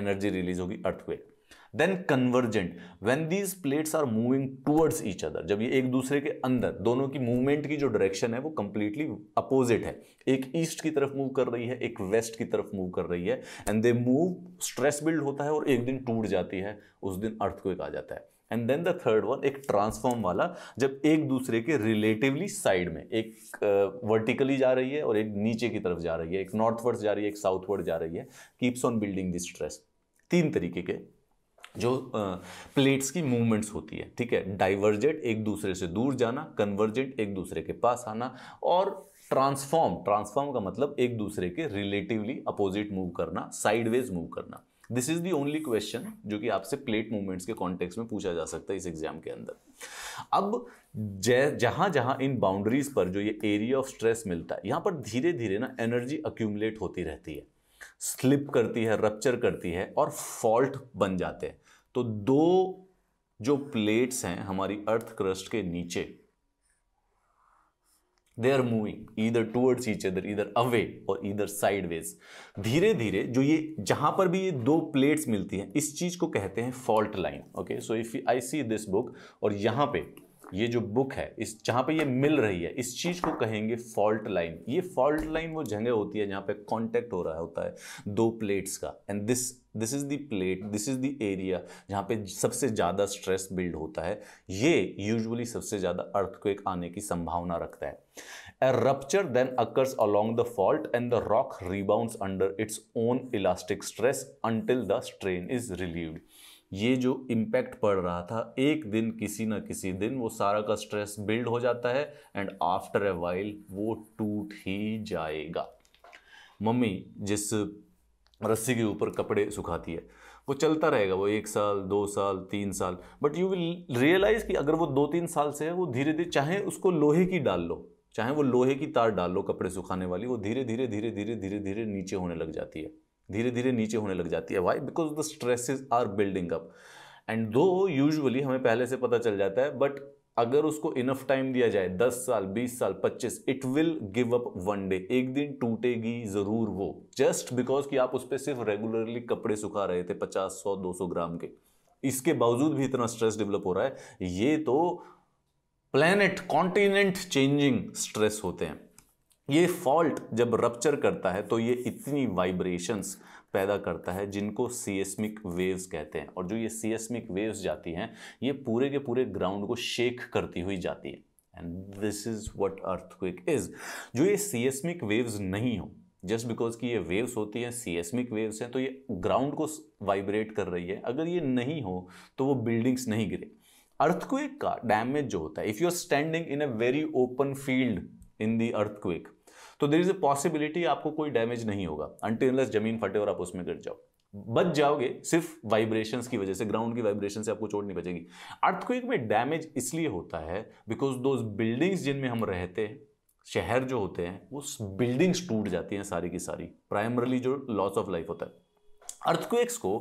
एनर्जी रिलीज होगी earthquake then convergent when these plates are moving towards each other जब ये एक दूसरे के अंदर दोनों की मूवमेंट की जो डायरेक्शन है वो कंप्लीटली अपोजिट है एक ईस्ट की तरफ मूव कर रही है एक वेस्ट की तरफ मूव कर रही है and they move stress build होता है और एक दिन टूट जाती है उस दिन अर्थ को एक आ जाता है and then the third one एक ट्रांसफॉर्म वाला जब एक दूसरे के रिलेटिवली साइड में एक वर्टिकली uh, जा रही है और एक नीचे की तरफ जा रही है एक नॉर्थवर्ड जा रही है एक साउथवर्ड जा रही है keeps on building this stress तीन तरीके के जो प्लेट्स की मूवमेंट्स होती है ठीक है डाइवर्जेंट एक दूसरे से दूर जाना कन्वर्जेंट एक दूसरे के पास आना और ट्रांसफॉर्म ट्रांसफॉर्म का मतलब एक दूसरे के रिलेटिवली अपोजिट मूव करना साइडवेज मूव करना this is the only question जो कि आपसे प्लेट मूवमेंट्स के कॉन्टेक्स में पूछा जा सकता है इस एग्जाम के अंदर अब जहां जहां इन बाउंड्रीज पर जो ये एरिया ऑफ स्ट्रेस मिलता है यहां पर धीरे धीरे ना एनर्जी अक्यूमुलेट होती रहती है स्लिप करती है रप्चर करती है और फॉल्ट बन जाते हैं तो दो जो प्लेट्स हैं हमारी अर्थ क्रस्ट के नीचे दे आर मूविंग इधर टूवर्ड्स ईच अदर इधर अवे और इधर साइडवेज धीरे धीरे जो ये जहां पर भी ये दो प्लेट्स मिलती हैं इस चीज को कहते हैं fault line okay so if I see this book और यहां पे ये जो बुक है इस जहाँ पे ये मिल रही है इस चीज़ को कहेंगे फॉल्ट लाइन ये फॉल्ट लाइन वो जगह होती है जहाँ पे कांटेक्ट हो रहा होता है दो प्लेट्स का and this this is the plate this is the area जहाँ पे सबसे ज़्यादा स्ट्रेस बिल्ड होता है ये यूजुअली सबसे ज़्यादा अर्थ को एक आने की संभावना रखता है a rupture then occurs along the fault and the rock rebound under its own elastic stress until the strain is relieved ये जो इम्पैक्ट पड़ रहा था एक दिन किसी ना किसी दिन वो सारा का स्ट्रेस बिल्ड हो जाता है एंड आफ्टर ए वाइल वो टूट ही जाएगा मम्मी जिस रस्सी के ऊपर कपड़े सुखाती है वो चलता रहेगा वो एक साल दो साल तीन साल बट यू विल रियलाइज़ कि अगर वो दो तीन साल से है वो धीरे धीरे चाहे उसको लोहे की डाल लो चाहे वो लोहे की तार डाल लो कपड़े सुखाने वाली वो धीरे धीरे धीरे धीरे धीरे धीरे नीचे होने लग जाती है धीरे धीरे नीचे होने लग जाती है why because the stresses are building up and though usually हमें पहले से पता चल जाता है बट अगर उसको इनफ टाइम दिया जाए 10 साल 20 साल 25 it will give up one day एक दिन टूटेगी ज़रूर वो जस्ट बिकॉज कि आप उस पर सिर्फ रेगुलरली कपड़े सुखा रहे थे 50 100 200 ग्राम के इसके बावजूद भी इतना स्ट्रेस डेवलप हो रहा है ये तो प्लैनेट कॉन्टिनेंट चेंजिंग स्ट्रेस होते हैं ये फॉल्ट जब रप्चर करता है तो ये इतनी वाइब्रेशंस पैदा करता है जिनको सीएसमिक वेव्स कहते हैं और जो ये सीएसमिक वेव्स जाती हैं ये पूरे के पूरे ग्राउंड को शेक करती हुई जाती है and this is what earthquake is जो ये सीएसमिक वेव्स नहीं हो जस्ट बिकॉज कि ये वेव्स होती हैं सीएसमिक वेव्स हैं तो ये ग्राउंड को वाइब्रेट कर रही है अगर ये नहीं हो तो वो बिल्डिंग्स नहीं गिरे अर्थक्विक का डैमेज जो होता है if you are standing in a very open field in the earthquake तो देर इज अ पॉसिबिलिटी आपको कोई डैमेज नहीं होगा अंटेनलेस जमीन फटे और आप उसमें गिर जाओ बच जाओगे सिर्फ वाइब्रेशंस की वजह से ग्राउंड की वाइब्रेशन से आपको चोट नहीं बचेगी अर्थक्विक में डैमेज इसलिए होता है बिकॉज दो बिल्डिंग्स जिनमें हम रहते हैं शहर जो होते हैं उस बिल्डिंग्स टूट जाती हैं सारी की सारी प्राइमरली जो लॉस ऑफ लाइफ होता है अर्थक्वेक्स को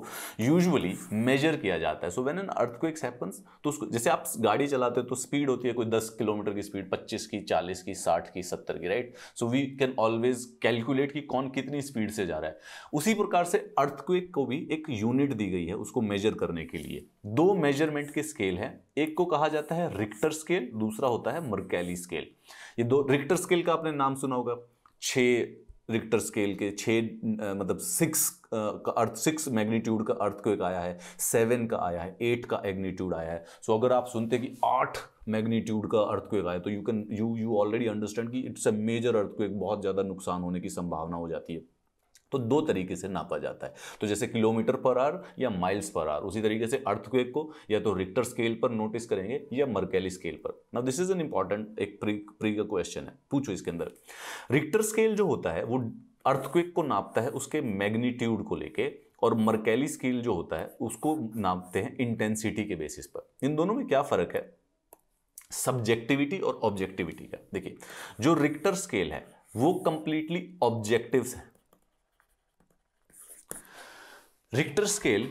यूजुअली मेजर किया जाता है so when an earthquakes happens तो उसको जैसे आप गाड़ी चलाते हो तो स्पीड होती है कोई 10 किलोमीटर की स्पीड 25 की 40 की 60 की 70 की right so we can always calculate कि कौन कितनी स्पीड से जा रहा है उसी प्रकार से अर्थक्वेक को भी एक यूनिट दी गई है उसको मेजर करने के लिए दो मेजरमेंट के स्केल हैं एक को कहा जाता है रिक्टर स्केल दूसरा होता है मर्कैली स्केल ये दो रिक्टर स्केल का आपने नाम सुना होगा छः रिक्टर स्केल के छः मतलब सिक्स का अर्थ सिक्स मैग्नीट्यूड का अर्थ को एक आया है सेवन का आया है एट का एग्नीट्यूड आया है सो so, अगर आप सुनते कि आठ मैग्नीट्यूड का अर्थ को एक आया तो you can you you already understand कि इट्स अ मेजर अर्थ को एक बहुत ज़्यादा नुकसान होने की संभावना हो जाती है तो दो तरीके से नापा जाता है तो जैसे किलोमीटर पर आर या माइल्स पर आर उसी तरीके से अर्थक्वेक को या तो रिक्टर स्केल पर नोटिस करेंगे या मर्केली स्केल पर now this is an important एक प्री का क्वेश्चन है पूछो इसके अंदर रिक्टर स्केल जो होता है वो अर्थक्वेक को नापता है उसके मैग्नीट्यूड को लेके और मर्केली स्केल जो होता है उसको नापते हैं इंटेंसिटी के बेसिस पर इन दोनों में क्या फर्क है सब्जेक्टिविटी और ऑब्जेक्टिविटी का देखिए जो रिक्टर स्केल है वो कंप्लीटली ऑब्जेक्टिव्स है रिक्टर स्केल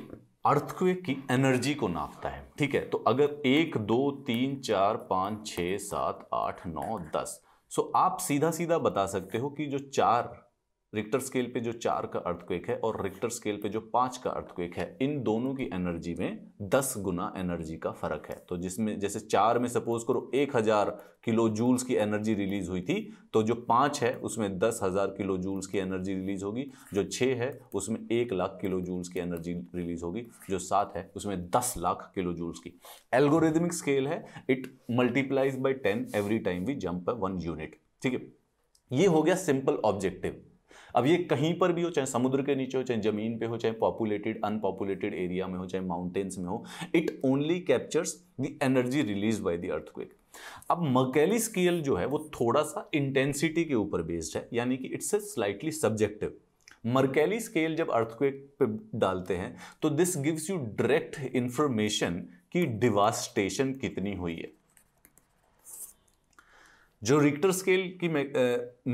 अर्थक्वेक की एनर्जी को नापता है ठीक है तो अगर एक दो तीन चार पाँच छ सात आठ नौ दस सो आप सीधा सीधा बता सकते हो कि जो चार रिक्टर स्केल पे जो चार का अर्थक्वेक है और रिक्टर स्केल पे जो पांच का अर्थक्वेक है इन दोनों की एनर्जी में दस गुना एनर्जी का फर्क है तो जिसमें जैसे चार में सपोज करो एक हज़ार किलो जूल्स की एनर्जी रिलीज हुई थी तो जो पांच है उसमें दस हज़ार किलो जूल्स की एनर्जी रिलीज होगी जो छह है उसमें एक लाख किलो जूल्स की एनर्जी रिलीज होगी जो सात है उसमें दस लाख किलो जूल्स की एल्गोरिदमिक स्केल है it multiplies by ten every time we jump one unit ठीक है ये हो गया सिंपल ऑब्जेक्टिव अब ये कहीं पर भी हो चाहे समुद्र के नीचे हो चाहे ज़मीन पे हो चाहे पॉपुलेटेड अनपॉपुलेटेड एरिया में हो चाहे माउंटेन्स में हो it only captures the energy release by the earthquake अब मकैली स्केल जो है वो थोड़ा सा इंटेंसिटी के ऊपर बेस्ड है यानी कि it's a slightly subjective Mercalli scale जब अर्थक्वेक पे डालते हैं तो this gives you direct information कि डिवास्टेशन कितनी हुई है जो रिक्टर स्केल की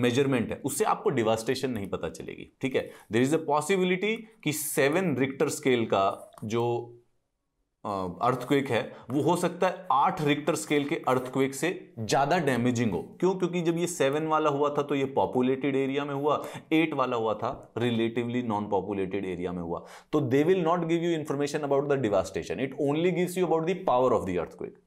मेजरमेंट है उससे आपको डिवास्टेशन नहीं पता चलेगी ठीक है देर इज अ पॉसिबिलिटी कि सेवन रिक्टर स्केल का जो अर्थक्वेक है वो हो सकता है आठ रिक्टर स्केल के अर्थक्वेक से ज़्यादा डैमेजिंग हो क्यों क्योंकि जब ये सेवन वाला हुआ था तो ये पॉपुलेटेड एरिया में हुआ एट वाला हुआ था रिलेटिवली नॉन पॉपुलेटेड एरिया में हुआ तो they will not give you information about the devastation it only gives you about the power of the earthquake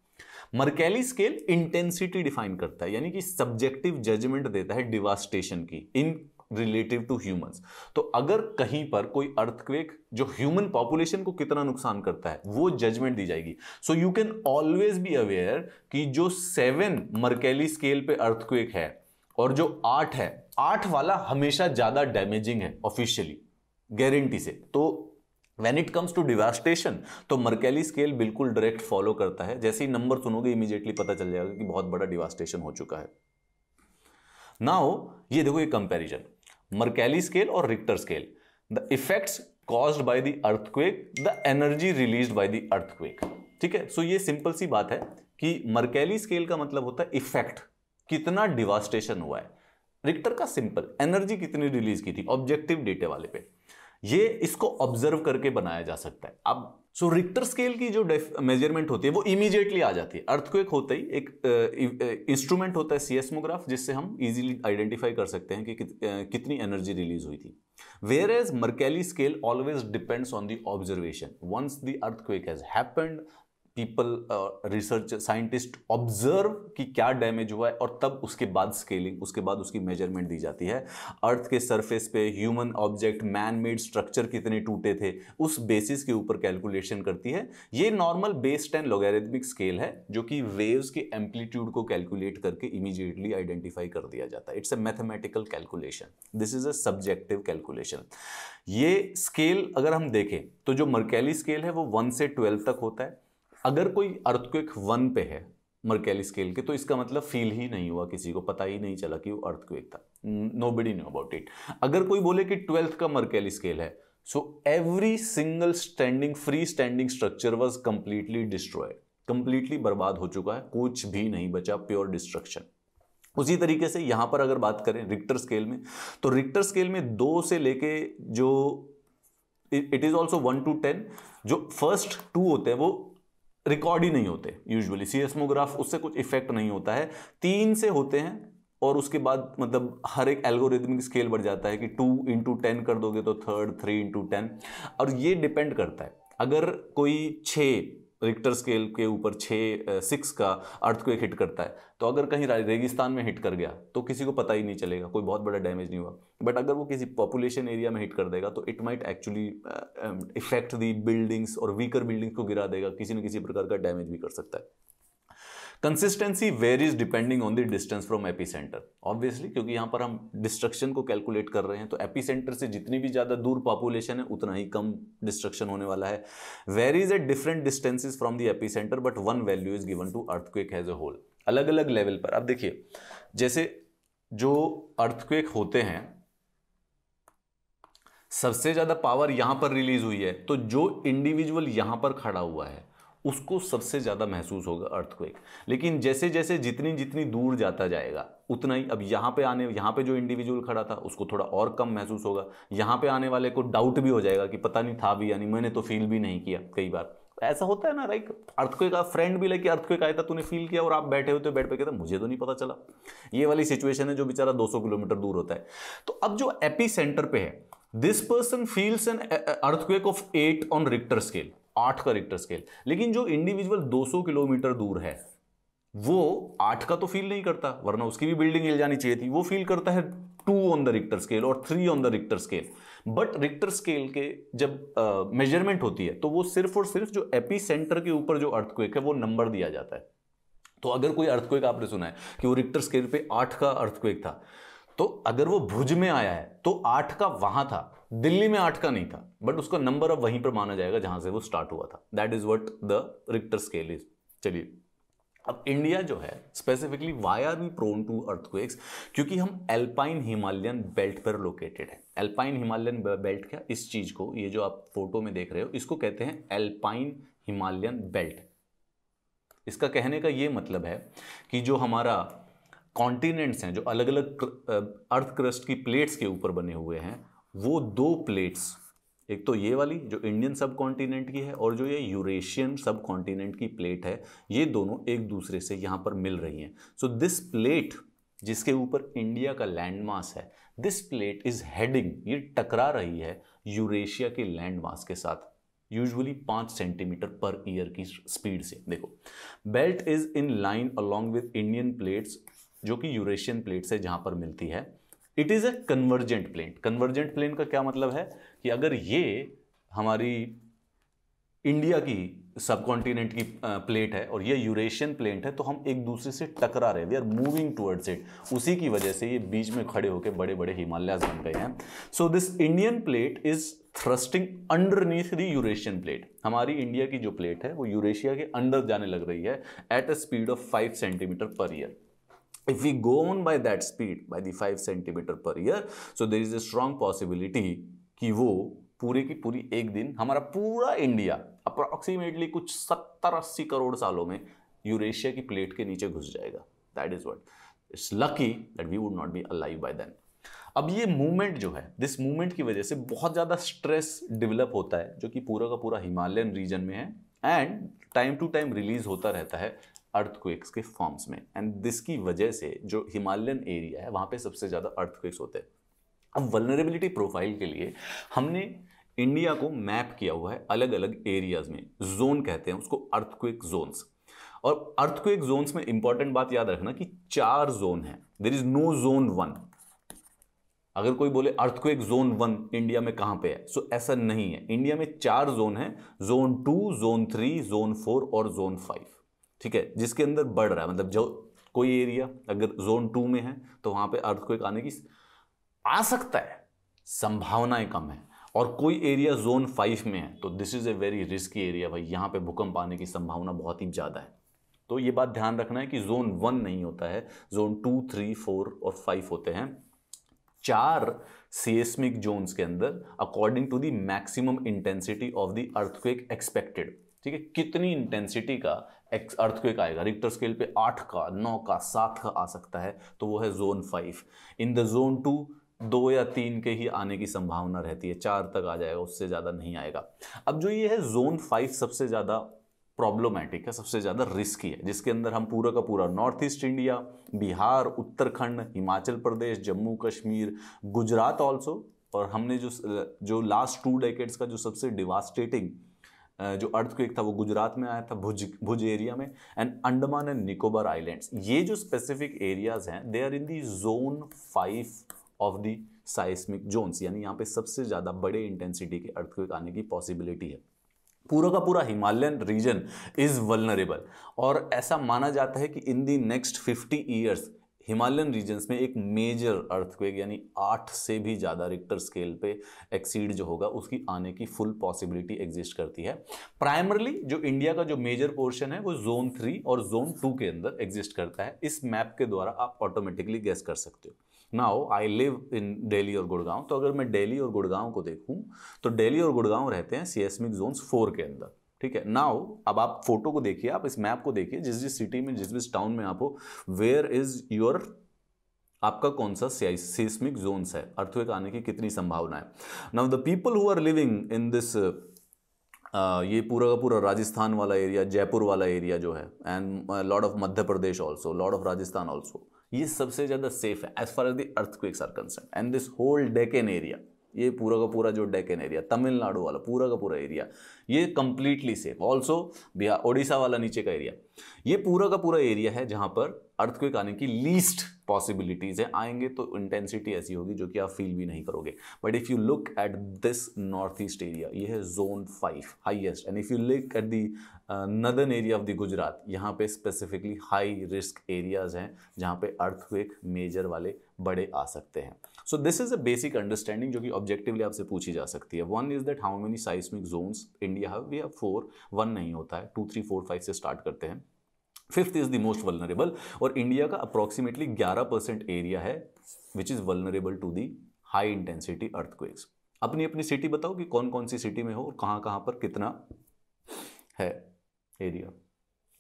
Mercalli scale intensity define करता है यानी कि सब्जेक्टिव जजमेंट देता है डिवास्टेशन की इन रिलेटिव टू ह्यूमंस तो अगर कहीं पर कोई अर्थक्वेक जो ह्यूमन पॉपुलेशन को कितना नुकसान करता है वो जजमेंट दी जाएगी so you can always be aware कि जो सेवन मर्केली स्केल पे अर्थक्वेक है और जो आठ है आठ वाला हमेशा ज्यादा डैमेजिंग है ऑफिशियली गारंटी से तो when it comes to devastation तो मर्केली स्केल बिल्कुल डायरेक्ट फॉलो करता है जैसे ही नंबर सुनोगे इमीजिएटली पता चल जाएगा कि बहुत बड़ा डिवास्टेशन हो चुका है नाउ ये देखो ये कंपेरिजन मर्केली स्केल और Richter scale the effects cause by the earthquake the energy release by the earthquake ठीक है सो so ये सिंपल सी बात है कि मर्केली स्केल का मतलब होता है इफेक्ट कितना डिवास्टेशन हुआ है रिक्टर का सिंपल एनर्जी कितनी रिलीज की थी ऑब्जेक्टिव डेटे वाले पे ये इसको ऑब्जर्व करके बनाया जा सकता है अब सो रिक्टर स्केल की जो मेजरमेंट होती है वो इमीजिएटली आ जाती है अर्थक्वेक होते ही एक इंस्ट्रूमेंट होता है सीएसमोग्राफ जिससे हम इजीली आइडेंटिफाई कर सकते हैं कि कितनी एनर्जी रिलीज हुई थी whereas Mercalli scale always depends on the observation once the earthquake has happened people research scientist observe कि क्या डैमेज हुआ है और तब उसके बाद स्केलिंग उसके बाद उसकी मेजरमेंट दी जाती है अर्थ के सरफेस पे human object man made structure कितने टूटे थे उस बेसिस के ऊपर कैलकुलेशन करती है ये normal base ten logarithmic scale है जो कि वेव्स के एम्पलीट्यूड को कैलकुलेट करके इमीजिएटली आइडेंटिफाई कर दिया जाता है it's a mathematical calculation this is a subjective calculation ये स्केल अगर हम देखें तो जो मर्कैली स्केल है वो वन से ट्वेल्व तक होता है अगर कोई अर्थक्विक वन पे है मर्केली स्केल के तो इसका मतलब फील ही नहीं हुआ किसी को पता ही नहीं चला कि वो अर्थक्विक था nobody knew about it अगर कोई बोले कि ट्वेल्थ का मर्केली स्केल है so every single standing free standing structure was completely destroyed completely बर्बाद हो चुका है कुछ भी नहीं बचा प्योर डिस्ट्रक्शन उसी तरीके से यहां पर अगर बात करें रिक्टर स्केल में तो रिक्टर स्केल में दो से लेके जो it is also one two ten जो फर्स्ट टू होते हैं वो रिकॉर्ड ही नहीं होते यूजुअली सीएसमोग्राफ उससे कुछ इफेक्ट नहीं होता है तीन से होते हैं और उसके बाद मतलब हर एक एल्गोरिदमिक स्केल बढ़ जाता है कि टू इंटू टेन कर दोगे तो थर्ड थ्री इंटू टेन और ये डिपेंड करता है अगर कोई छः रिक्टर स्केल के ऊपर छः सिक्स का अर्थक्वेक हिट करता है तो अगर कहीं रेगिस्तान में हिट कर गया तो किसी को पता ही नहीं चलेगा कोई बहुत बड़ा डैमेज नहीं हुआ बट अगर वो किसी पॉपुलेशन एरिया में हिट कर देगा तो it might actually effect the buildings और वीकर बिल्डिंग्स को गिरा देगा किसी न किसी प्रकार का डैमेज भी कर सकता है consistency varies depending on the distance from epicentre obviously क्योंकि यहाँ पर हम डिस्ट्रक्शन को कैलकुलेट कर रहे हैं तो एपी सेंटर से जितनी भी ज़्यादा दूर पॉपुलेशन है उतना ही कम डिस्ट्रक्शन होने वाला है varies at different distances from the centre but one value is given to earthquake as a whole अलग अलग लेवल पर अब देखिए जैसे जो अर्थक्वेक होते हैं सबसे ज़्यादा पावर यहां पर रिलीज हुई है तो जो इंडिविजुअल यहां पर खड़ा हुआ है उसको सबसे ज़्यादा महसूस होगा अर्थक्वेक लेकिन जैसे जैसे जितनी जितनी दूर जाता जाएगा उतना ही अब यहाँ पे आने यहाँ पे जो इंडिविजुअल खड़ा था उसको थोड़ा और कम महसूस होगा यहाँ पे आने वाले को डाउट भी हो जाएगा कि पता नहीं था भी यानी मैंने तो फील भी नहीं किया कई बार ऐसा होता है ना लाइक अर्थक्वेक का फ्रेंड भी लेके अर्थक्वेक आया था तूने फील किया और आप बैठे होते बेड पे कहते मुझे तो नहीं पता चला ये वाली सिचुएशन है जो बेचारा 200 किलोमीटर दूर होता है तो अब जो एपी सेंटर पे है this person feels an earthquake of eight on Richter scale आठ का रिक्टर स्केल लेकिन जो इंडिविजुअल 200 किलोमीटर दूर है वो आठ का तो फील नहीं करता वरना उसकी भी बिल्डिंग हिल जानी चाहिए थी वो फील करता है two on the Richter scale और three on the Richter scale but Richter scale के जब मेजरमेंट uh, होती है तो वो सिर्फ और सिर्फ जो एपी सेंटर के ऊपर जो अर्थक्वेक है वो नंबर दिया जाता है तो अगर कोई अर्थक्वेक आपने सुना है कि वो रिक्टर स्केल पे आठ का अर्थक्वेक था तो अगर वो भुज में आया है तो आठ का वहां था दिल्ली में आठ का नहीं था बट उसका नंबर अब वहीं पर माना जाएगा जहां से वो स्टार्ट हुआ था that is what the Richter scale is चलिए अब इंडिया जो है specifically why are we prone to earthquakes क्योंकि हम एल्पाइन हिमालयन बेल्ट पर लोकेटेड है एल्पाइन हिमालयन बेल्ट क्या इस चीज को ये जो आप फोटो में देख रहे हो इसको कहते हैं एल्पाइन हिमालयन बेल्ट इसका कहने का ये मतलब है कि जो हमारा कॉन्टिनेंट्स हैं जो अलग अलग अर्थ क्रस्ट की प्लेट्स के ऊपर बने हुए हैं वो दो प्लेट्स एक तो ये वाली जो इंडियन सब कॉन्टिनेंट की है और जो ये यूरेशियन सब कॉन्टिनेंट की प्लेट है ये दोनों एक दूसरे से यहाँ पर मिल रही हैं सो दिस प्लेट जिसके ऊपर इंडिया का लैंड मास है दिस प्लेट इज हेडिंग ये टकरा रही है यूरेशिया के लैंड मास के साथ यूजुअली पाँच सेंटीमीटर पर ईयर की स्पीड से देखो belt is in line along with Indian plates जो कि यूरेशियन प्लेट से जहाँ पर मिलती है it is a convergent plane convergent plane का क्या मतलब है कि अगर ये हमारी इंडिया की सब कॉन्टिनेंट की प्लेट है और ये यूरेशियन प्लेट है तो हम एक दूसरे से टकरा रहे हैं we are moving towards it उसी की वजह से ये बीच में खड़े होकर बड़े बड़े हिमालयाज बन गए हैं so this Indian plate is thrusting underneath the Eurasian plate हमारी इंडिया की जो प्लेट है वो यूरेशिया के अंडर जाने लग रही है at a speed of five centimetre per year if we go on by that speed by the 5 cm per year so there is a strong possibility कि वो पूरे की पूरी एक दिन हमारा पूरा इंडिया अप्रॉक्सीमेटली कुछ सत्तर अस्सी करोड़ सालों में यूरेशिया की प्लेट के नीचे घुस जाएगा that is what it's lucky that we would not be alive by then अब ये मूवमेंट जो है दिस मूवमेंट की वजह से बहुत ज़्यादा स्ट्रेस डेवलप होता है जो कि पूरा का पूरा हिमालयन रीजन में है and time to time release होता रहता है अर्थक्वेक्स के फॉर्म्स में एंड दिस की वजह से जो हिमालयन एरिया है वहाँ पे सबसे ज़्यादा अर्थक्वेक्स होते हैं अब वलनरेबिलिटी प्रोफाइल के लिए हमने इंडिया को मैप किया हुआ है अलग अलग एरियाज में जोन कहते हैं उसको अर्थक्वेक जोन्स और अर्थक्वेक जोन्स में इंपॉर्टेंट बात याद रखना कि चार जोन है there is no zone one अगर कोई बोले अर्थक्वेक जोन वन इंडिया में कहां पे है सो so, ऐसा नहीं है इंडिया में चार जोन है zone two zone three zone four और जोन फाइव ठीक है जिसके अंदर बढ़ रहा है मतलब जो कोई एरिया अगर जोन टू में है तो वहां पे अर्थक्वेक आने की आ सकता है संभावनाएं कम है और कोई एरिया जोन फाइव में है तो this is a very risky area भाई यहाँ पे भूकंप आने की संभावना बहुत ही ज़्यादा है तो ये बात ध्यान रखना है कि जोन वन नहीं होता है जोन टू थ्री फोर और फाइव होते हैं चार सीएसमिक जोन्स के अंदर according to the maximum intensity of the earthquake expected ठीक है कितनी इंटेंसिटी का एक्स अर्थक्वेक आएगा रिक्टर स्केल पे आठ का नौ का सात का आ सकता है तो वो है zone five in the zone two दो या तीन के ही आने की संभावना रहती है चार तक आ जाएगा उससे ज़्यादा नहीं आएगा अब जो ये है जोन फाइव सबसे ज़्यादा प्रॉब्लमैटिक है सबसे ज़्यादा रिस्की है जिसके अंदर हम पूरा का पूरा north east India Bihar Uttarakhand Himachal Pradesh Jammu Kashmir Gujarat also और हमने जो जो लास्ट टू डेकेड्स का जो सबसे डिवास्टेटिंग जो क्विक था वो गुजरात में आया था भुज भुज एरिया में and Andaman and Nicobar islands ये जो स्पेसिफिक एरियाज हैं they are in the zone five of the seismic zones यानी यहाँ पे सबसे ज़्यादा बड़े इंटेंसिटी के क्विक आने की पॉसिबिलिटी है पूरा का पूरा हिमालयन रीजन इज़ वलनरेबल और ऐसा माना जाता है कि in the next 50 years Himalayan regions में एक मेजर अर्थक्वेक यानी आठ से भी ज़्यादा रिक्टर स्केल पे एक्सीड जो होगा उसकी आने की फुल पॉसिबिलिटी एग्जिस्ट करती है प्राइमरली जो इंडिया का जो मेजर पोर्शन है वो जोन थ्री और जोन टू के अंदर एग्जिस्ट करता है इस मैप के द्वारा आप ऑटोमेटिकली गैस कर सकते हो now I live in Delhi और गुड़गांव तो अगर मैं डेली और गुड़गांव को देखूँ तो डेली और गुड़गांव रहते हैं सीएसमिक जोन्स फोर के अंदर ठीक है नाउ अब आप फोटो को देखिए आप इस मैप को देखिए जिस जिस सिटी में जिस जिस टाउन में आप हो वेयर इज योर आपका कौन सा सेस्मिक जोन्स है का आने की कितनी संभावना है now the people who are living in this ये पूरा का पूरा राजस्थान वाला एरिया जयपुर वाला एरिया जो है and lot of Madhya Pradesh also lot of Rajasthan also ये सबसे ज़्यादा सेफ है as far as the earthquakes are concern and this whole Deccan area ये पूरा का पूरा जो डेकन एरिया तमिलनाडु वाला पूरा का पूरा एरिया ये completely safe also Bihar Odisha वाला नीचे का एरिया ये पूरा का पूरा एरिया है जहां पर अर्थक्वेक आने की लीस्ट पॉसिबिलिटीज है आएंगे तो इंटेंसिटी ऐसी होगी जो कि आप फील भी नहीं करोगे but if you look at this north east area ये है zone five highest and if you look at the northern area of the Gujarat यहाँ पे स्पेसिफिकली हाई रिस्क एरियाज हैं जहाँ पे अर्थक्वेक मेजर वाले बड़े आ सकते हैं so this is a basic understanding जो कि ऑब्जेक्टिवली आपसे पूछी जा सकती है one is that how many seismic zones India have we have four one नहीं होता है टू थ्री फोर फाइव से स्टार्ट करते हैं fifth is the most vulnerable और इंडिया का अप्रॉक्सीमेटली 11 परसेंट एरिया है which is vulnerable to the high intensity earthquakes अपनी अपनी सिटी बताओ कि कौन कौन सी सिटी में हो और कहाँ कहाँ पर कितना है एरिया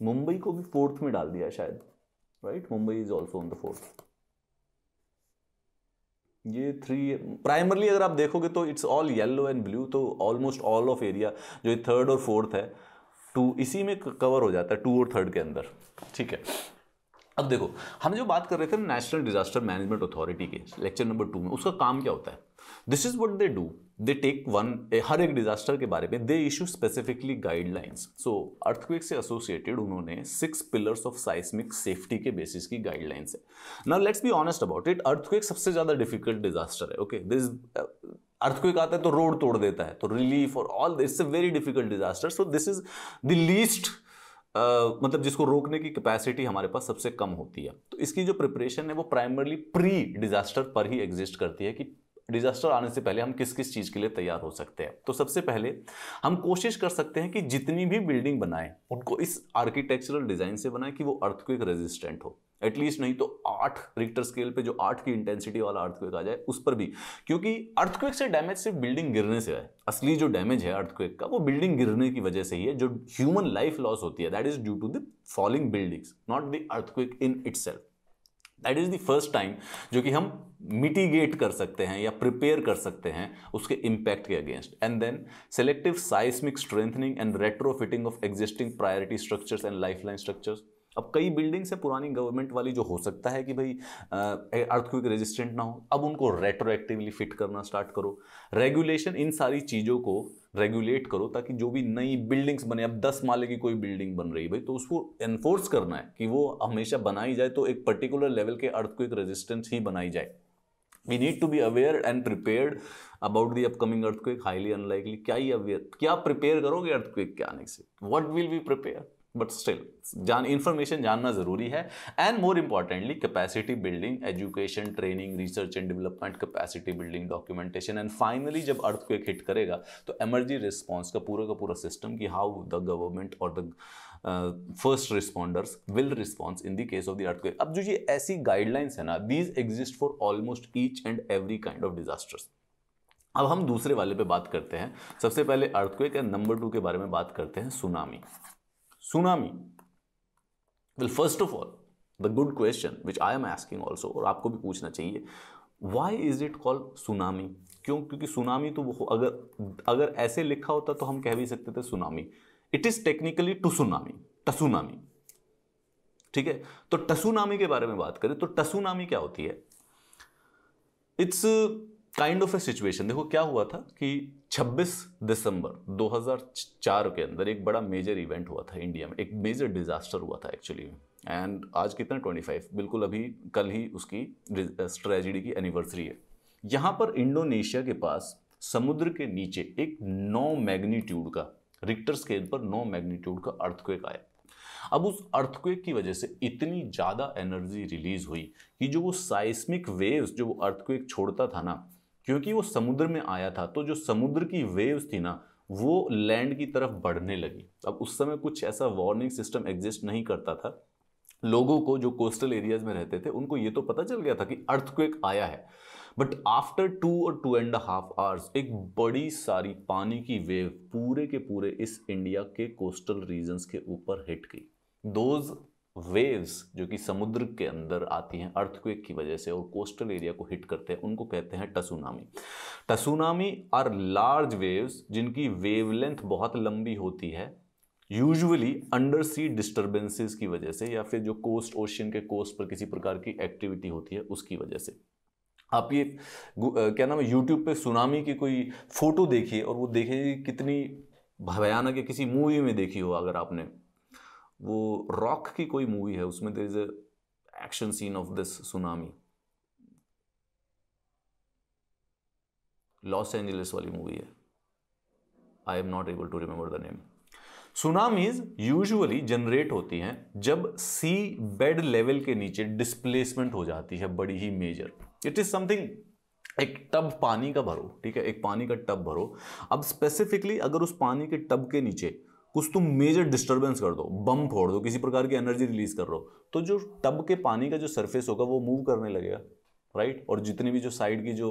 मुंबई को भी फोर्थ में डाल दिया शायद right Mumbai is also on the fourth ये थ्री प्राइमरली अगर आप देखोगे तो it's all yellow and blue तो ऑलमोस्ट ऑल ऑफ एरिया जो थर्ड और फोर्थ है टू इसी में कवर हो जाता है टू और थर्ड के अंदर ठीक है अब देखो हम जो बात कर रहे थे नेशनल डिजास्टर मैनेजमेंट अथॉरिटी के लेक्चर नंबर टू में उसका काम क्या होता है this is what they do they take one हर एक डिजास्टर के बारे में they issue specifically guidelines so earthquake से एसोसिएटेड उन्होंने six pillars of seismic safety के बेसिस की गाइडलाइंस है now let's be honest about it earthquake सबसे ज़्यादा डिफिकल्ट डिजास्टर है ओके दिस अर्थक्विक आता है तो रोड तोड़ देता है तो रिलीफ और all it's a very difficult disaster so this is the least मतलब जिसको रोकने की कैपेसिटी हमारे पास सबसे कम होती है तो इसकी जो प्रिपरेशन है वो प्राइमरली प्री डिजास्टर पर ही एग्जिस्ट करती है कि डिजास्टर आने से पहले हम किस किस चीज़ के लिए तैयार हो सकते हैं तो सबसे पहले हम कोशिश कर सकते हैं कि जितनी भी बिल्डिंग बनाएं उनको इस आर्किटेक्चरल डिज़ाइन से बनाएं कि वो अर्थक्विक रेजिस्टेंट हो एटलीस्ट नहीं तो आठ रिक्टर स्केल पे जो आठ की इंटेंसिटी वाला अर्थक्वेक आ जाए उस पर भी क्योंकि अर्थक्वेक से डैमेज सिर्फ बिल्डिंग गिरने से है असली जो डैमेज है अर्थक्वेक का वो बिल्डिंग गिरने की वजह से ही है जो ह्यूमन लाइफ लॉस होती है that is due to the falling buildings not the earthquake in it that is the first time जो कि हम मिटिगेट कर सकते हैं या प्रिपेयर कर सकते हैं उसके इम्पैक्ट के against and then selective seismic strengthening and retrofitting of existing priority structures and lifeline structures अब कई बिल्डिंग्स हैं पुरानी गवर्नमेंट वाली जो हो सकता है कि भाई अर्थक्विक रेजिस्टेंट ना हो अब उनको रेट्रोएक्टिवली फिट करना स्टार्ट करो रेगुलेशन इन सारी चीज़ों को रेगुलेट करो ताकि जो भी नई बिल्डिंग्स बने अब दस माले की कोई बिल्डिंग बन रही है भाई तो उसको एनफोर्स करना है कि वो हमेशा बनाई जाए तो एक पर्टिकुलर लेवल के अर्थक्विक रेजिस्टेंस ही बनाई जाए we need to be aware and prepared about the upcoming earthquake highly unlikely क्या ही अवेयर क्या प्रिपेयर करोगे अर्थक्विक के आने से what will be prepare but still जान इन्फॉर्मेशन जानना ज़रूरी है and more importantly capacity building education training research and development capacity building documentation and finally जब अर्थ को एक हिट करेगा तो एमर्जी रिस्पॉन्स का पूरा का पूरा सिस्टम कि हाउ द गवर्नमेंट और the first responders will response in the case of the earth अब जो ये ऐसी गाइडलाइंस है ना these exist for almost each and every kind of disasters अब हम दूसरे वाले पे बात करते हैं सबसे पहले अर्थक्वेक एंड नंबर टू के बारे में बात करते हैं tsunami tsunami will first of all the good question which I am asking also और आपको भी पूछना चाहिए why is it call tsunami क्यों क्योंकि सुनामी तो वो अगर अगर ऐसे लिखा होता तो हम कह भी सकते थे tsunami it is technically to tsunami tsunami ठीक है तो टसुनामी के बारे में बात करें तो टसुनामी क्या होती है it's kind of a situation देखो क्या हुआ था कि 26 दिसंबर 2004 के अंदर एक बड़ा मेजर इवेंट हुआ था इंडिया में एक मेजर डिजास्टर हुआ था एक्चुअली एंड आज कितना 25 बिल्कुल अभी कल ही उसकी स्ट्रेजिडी की एनिवर्सरी है यहाँ पर इंडोनेशिया के पास समुद्र के नीचे एक नौ मैग्नीट्यूड का रिक्टर स्केल पर नौ मैग्नीट्यूड का अर्थक्वेक आया अब उस अर्थक्वेक की वजह से इतनी ज़्यादा एनर्जी रिलीज हुई कि जो वो साइस्मिक वेव्स जो वो अर्थक्वेक छोड़ता था ना क्योंकि वो समुद्र में आया था तो जो समुद्र की वेव्स थी ना वो लैंड की तरफ बढ़ने लगी अब उस समय कुछ ऐसा वार्निंग सिस्टम एग्जिस्ट नहीं करता था लोगों को जो कोस्टल एरियाज में रहते थे उनको ये तो पता चल गया था कि अर्थक्वेक आया है बट आफ्टर टू और टू एंड हाफ आवर्स एक बड़ी सारी पानी की वेव पूरे के पूरे इस इंडिया के कोस्टल रीजन्स के ऊपर हिट गई दोज वेव्स जो कि समुद्र के अंदर आती हैं अर्थक्वेक की वजह से और कोस्टल एरिया को हिट करते हैं उनको कहते हैं tsunami tsunami are large waves जिनकी वेवलेंथ बहुत लंबी होती है यूजुअली अंडर सी डिस्टर्बेंसेज की वजह से या फिर जो कोस्ट ओशियन के कोस्ट पर किसी प्रकार की एक्टिविटी होती है उसकी वजह से आप ये क्या नाम है यूट्यूब पे सुनामी की कोई फ़ोटो देखिए और वो देखिए कितनी भयानक है किसी मूवी में देखी हो अगर आपने वो रॉक की कोई मूवी है उसमें there is action scene of this tsunami Los Angeles वाली मूवी है I am not able to remember the name tsunamis usually generate होती हैं जब सी बेड लेवल के नीचे डिस्प्लेसमेंट हो जाती है बड़ी ही मेजर इट इज़ समथिंग एक टब पानी का भरो ठीक है एक पानी का टब भरो अब स्पेसिफिकली अगर उस पानी के टब के नीचे कुछ तुम मेजर डिस्टर्बेंस कर दो बम फोड़ दो किसी प्रकार की एनर्जी रिलीज कर रहे हो तो जो टब के पानी का जो सरफेस होगा वो मूव करने लगेगा राइट और जितनी भी जो साइड की जो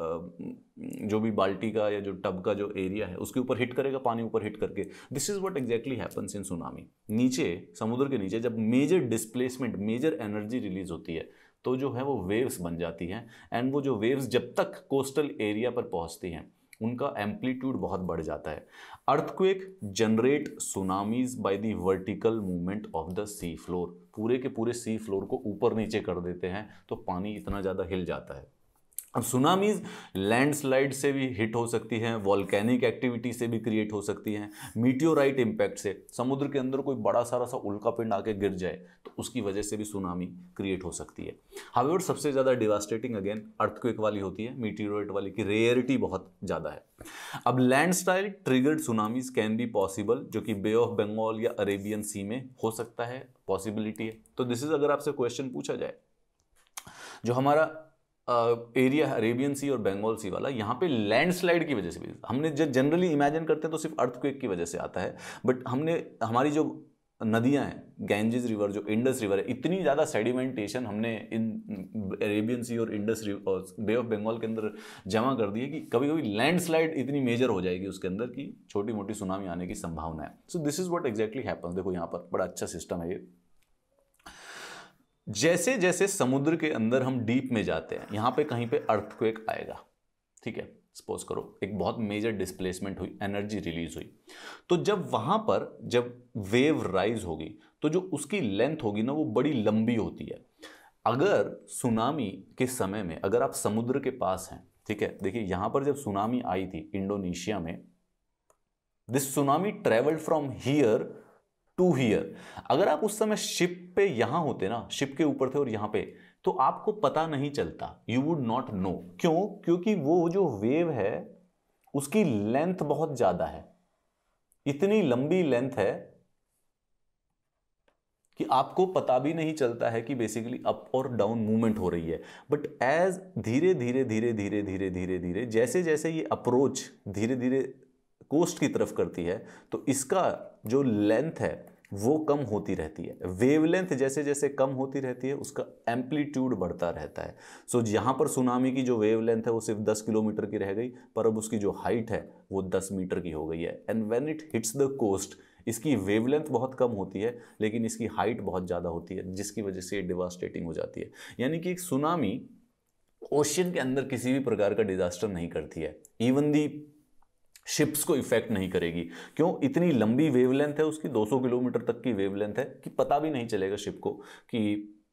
जो भी बाल्टी का या जो टब का जो एरिया है उसके ऊपर हिट करेगा पानी ऊपर हिट करके this is what exactly happens in tsunami नीचे समुद्र के नीचे जब major displacement major energy release होती है तो जो है वो वेव्स बन जाती हैं एंड वो जो वेव्स जब तक कोस्टल एरिया पर पहुंचती हैं उनका एम्पलीट्यूड बहुत बढ़ जाता है earthquake generate tsunamis by the vertical movement of the sea floor पूरे के पूरे सी फ्लोर को ऊपर नीचे कर देते हैं तो पानी इतना ज़्यादा हिल जाता है सुनामीज लैंडस्लाइड से भी हिट हो सकती हैं वॉल्केनिक एक्टिविटी से भी क्रिएट हो सकती हैं मीटियोराइट इम्पैक्ट से समुद्र के अंदर कोई बड़ा सारा सा उल्का पिंड आके गिर जाए तो उसकी वजह से भी सुनामी क्रिएट हो सकती है हावेवर सबसे ज़्यादा डिवास्टेटिंग अगेन अर्थक्वेक वाली होती है मीटियोराइट वाली की रेयरिटी बहुत ज़्यादा है अब landslide triggered tsunamis can be possible जो कि बे ऑफ बंगाल या अरेबियन सी में हो सकता है पॉसिबिलिटी है तो दिस इज अगर आपसे क्वेश्चन पूछा जाए जो हमारा एरिया है अरेबियन सी और बंगाल सी वाला यहाँ पे लैंडस्लाइड की वजह से भी हमने जो जनरली इमेजिन करते हैं तो सिर्फ अर्थक्वेक की वजह से आता है बट हमने हमारी जो नदियाँ हैं गैंजेस रिवर जो इंडस रिवर है इतनी ज़्यादा सेडिमेंटेशन हमने इन अरेबियन सी और Indus river bay of Bengal के अंदर जमा कर दी है कि कभी कभी लैंडस्लाइड इतनी मेजर हो जाएगी उसके अंदर कि छोटी मोटी सुनामी आने की संभावना है so this is what exactly happen देखो यहाँ पर बड़ा अच्छा सिस्टम है ये जैसे जैसे समुद्र के अंदर हम डीप में जाते हैं यहां पे कहीं पे अर्थक्वेक आएगा ठीक है सपोज करो एक बहुत मेजर डिस्प्लेसमेंट हुई एनर्जी रिलीज हुई तो जब वहां पर जब वेव राइज होगी तो जो उसकी लेंथ होगी ना वो बड़ी लंबी होती है अगर सुनामी के समय में अगर आप समुद्र के पास हैं ठीक है देखिए यहां पर जब सुनामी आई थी इंडोनेशिया में this tsunami travelled from here to here अगर आप उस समय शिप पे यहां होते ना शिप के ऊपर थे और यहां पे तो आपको पता नहीं चलता यू वुड नॉट नो क्यों क्योंकि वो जो वेव है उसकी लेंथ बहुत ज़्यादा है इतनी लंबी लेंथ है कि आपको पता भी नहीं चलता है कि बेसिकली अप और डाउन मूवमेंट हो रही है बट एज धीरे धीरे धीरे धीरे धीरे धीरे धीरे जैसे जैसे ये अप्रोच धीरे धीरे कोस्ट की तरफ करती है तो इसका जो लेंथ है वो कम होती रहती है वेवलेंथ जैसे जैसे कम होती रहती है उसका एम्पलीट्यूड बढ़ता रहता है सो so, यहाँ पर सुनामी की जो वेवलेंथ है वो सिर्फ 10 किलोमीटर की रह गई पर अब उसकी जो हाइट है वो 10 मीटर की हो गई है and when it hits the coast इसकी वेवलेंथ बहुत कम होती है लेकिन इसकी हाइट बहुत ज़्यादा होती है जिसकी वजह से डिवास्टेटिंग हो जाती है यानी कि एक सुनामी ओशियन के अंदर किसी भी प्रकार का डिजास्टर नहीं करती है इवन दी शिप्स को इफेक्ट नहीं करेगी क्यों इतनी लंबी वेवलेंथ है उसकी 200 किलोमीटर तक की वेवलेंथ है कि पता भी नहीं चलेगा शिप को कि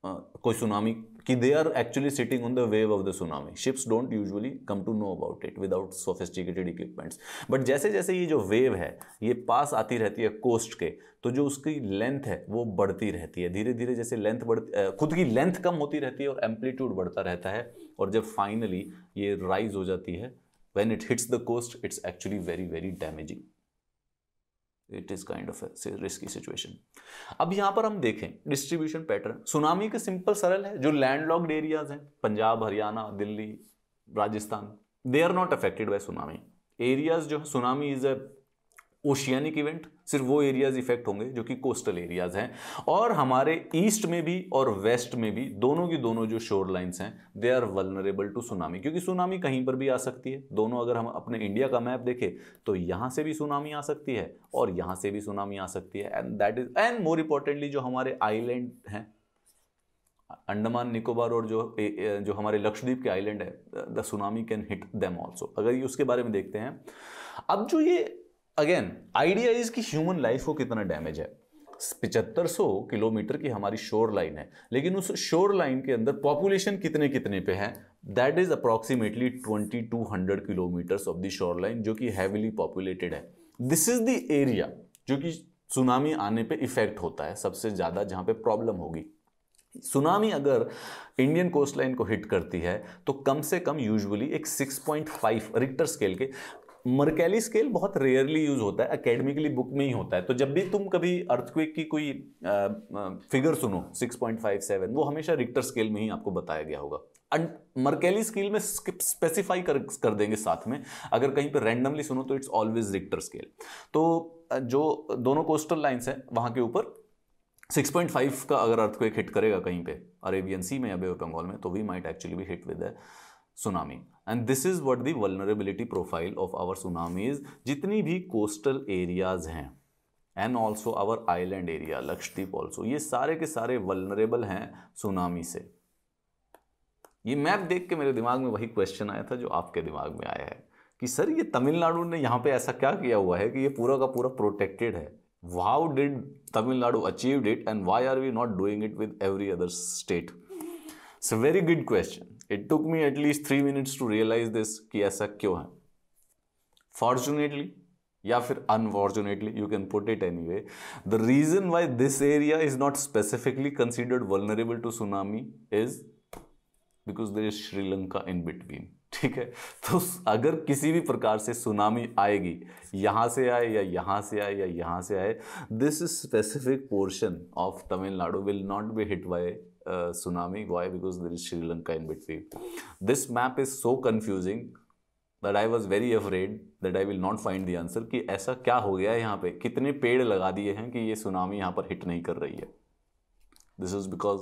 आ, कोई सुनामी कि they are actually sitting on the wave of the tsunami ships don't usually come to know about it without sophisticated equipments but जैसे जैसे ये जो वेव है ये पास आती रहती है कोस्ट के तो जो उसकी लेंथ है वो बढ़ती रहती है धीरे धीरे जैसे लेंथ बढ़ती खुद की लेंथ कम होती रहती है और एम्पलीट्यूड बढ़ता रहता है और जब फाइनली ये राइज हो जाती है when it hits the coast it's actually very very damaging it is kind of risky situation अब यहाँ पर हम देखें डिस्ट्रीब्यूशन पैटर्न सुनामी के सिंपल सरल है जो लैंडलॉक्ड एरियाज हैं Punjab Haryana Delhi Rajasthan they are not affected by tsunami areas जो है tsunami is a oceanic event सिर्फ वो एरियाज इफेक्ट होंगे जो कि कोस्टल एरियाज हैं और हमारे ईस्ट में भी और वेस्ट में भी दोनों की दोनों जो शोर लाइन्स हैं they are vulnerable to tsunami क्योंकि सुनामी कहीं पर भी आ सकती है दोनों अगर हम अपने इंडिया का मैप देखें तो यहाँ से भी सुनामी आ सकती है और यहाँ से भी सुनामी आ सकती है and that is and more importantly जो हमारे आईलैंड हैं अंडमान निकोबार और जो जो हमारे लक्षद्वीप के आइलैंड है the tsunami can hit them also अगर ये उसके बारे में देखते हैं अब जो ये अगेन आइडिया इज कि ह्यूमन लाइफ को कितना डैमेज है पिचहत्तर सौ किलोमीटर की हमारी शोर लाइन है लेकिन उस शोर लाइन के अंदर पॉपुलेशन कितने कितने पे है that is approximately twenty two hundred kilometres of the shore line जो कि हैविली पॉपुलेटेड है दिस इज द एरिया जो कि सुनामी आने पे इफेक्ट होता है सबसे ज़्यादा जहाँ पे प्रॉब्लम होगी सुनामी अगर इंडियन कोस्ट लाइन को हिट करती है तो कम से कम यूजुअली एक 6.5 रिक्टर स्केल के मर्केली स्केल बहुत रेयरली यूज होता है अकेडमिकली बुक में ही होता है तो जब भी तुम कभी अर्थक्वेक की कोई आ, आ, फिगर सुनो 6.57 वो हमेशा रिक्टर स्केल में ही आपको बताया गया होगा मर्केली स्केल में स्पेसिफाई कर कर देंगे साथ में अगर कहीं पर रैंडमली सुनो तो इट्स ऑलवेज रिक्टर स्केल तो जो दोनों कोस्टल लाइन्स हैं वहाँ के ऊपर 6.5 का अगर अर्थक्वेक हिट करेगा कहीं पे अरेबियन सी में या बे बंगाल में तो वी माइट एक्चुअली भी hit with tsunami and this is what the vulnerability profile of our tsunamis जितनी भी कोस्टल एरियाज़ हैं and also our island area Lakshadweep also ये सारे के सारे वलनरेबल हैं सुनामी से ये मैप देख के मेरे दिमाग में वही क्वेश्चन आया था जो आपके दिमाग में आया है कि सर ये तमिलनाडु ने यहाँ पे ऐसा क्या किया हुआ है कि ये पूरा का पूरा प्रोटेक्टेड है wow did Tamil Nadu achieve it and why are we not doing it with every other state it's very good question it took me at least three minutes to realise this कि ऐसा क्यों है फॉर्चुनेटली या फिर unfortunately you can put it any way the reason why this area is not specifically considered vulnerable to tsunami is because there is Sri Lanka in between ठीक है तो अगर किसी भी प्रकार से सुनामी आएगी यहां से आए या यहां से आए या यहां से आए this specific portion of Tamil Nadu will not be hit by uh, tsunami. Why? Because there is Sri Lanka in between. This map is so confusing that I was very afraid that I will not find the answer कि ऐसा क्या हो गया है यहाँ पे कितने पेड़ लगा दिए हैं कि ये सुनामी यहाँ पर हिट नहीं कर रही है this is because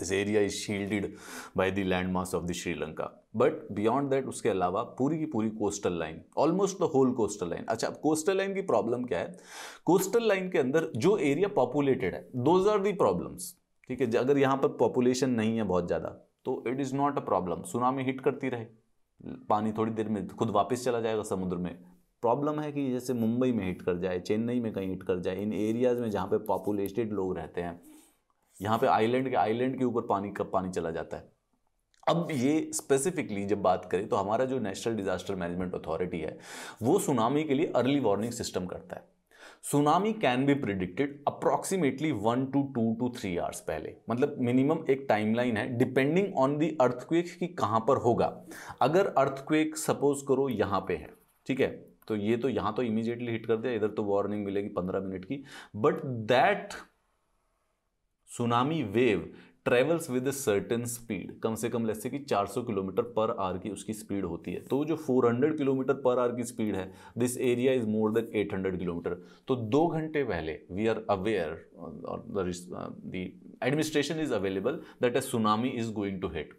this area is shielded by the land mass of the Sri Lanka but beyond that उसके अलावा पूरी की पूरी coastal line almost the whole coastal line अच्छा अब कोस्टल लाइन की प्रॉब्लम क्या है कोस्टल लाइन के अंदर जो एरिया पॉपुलेटेड है दोज आर दी प्रॉब्लम्स ठीक है अगर यहाँ पर पॉपुलेशन नहीं है बहुत ज़्यादा तो it is not a problem tsunami hit करती रहे पानी थोड़ी देर में खुद वापस चला जाएगा समुद्र में प्रॉब्लम है कि जैसे मुंबई में हिट कर जाए चेन्नई में कहीं हिट कर जाए इन एरियाज़ में जहाँ पे पॉपुलेटेड लोग रहते हैं यहाँ पे आइलैंड के आइलैंड के ऊपर पानी का पानी चला जाता है अब ये स्पेसिफिकली जब बात करें तो हमारा जो नेशनल डिजास्टर मैनेजमेंट अथॉरिटी है वो सुनामी के लिए अर्ली वार्निंग सिस्टम करता है tsunami can be predicted approximately one two two two three hours पहले मतलब मिनिमम एक टाइमलाइन है डिपेंडिंग ऑन दी अर्थक्वेक कि कहाँ पर होगा अगर अर्थक्वेक सपोज करो यहाँ पे है ठीक है तो ये तो यहाँ तो इमीजिएटली हिट कर दिया इधर तो वार्निंग मिलेगी पंद्रह मिनट की but that tsunami wave travels with a certain speed कम से कम लैसे कि 400 किलोमीटर पर आर की उसकी स्पीड होती है तो जो 400 किलोमीटर पर आर की स्पीड है this area is more than 800 kilometre तो दो घंटे पहले वी आर अवेयर और the administration is available that a tsunami is going to hit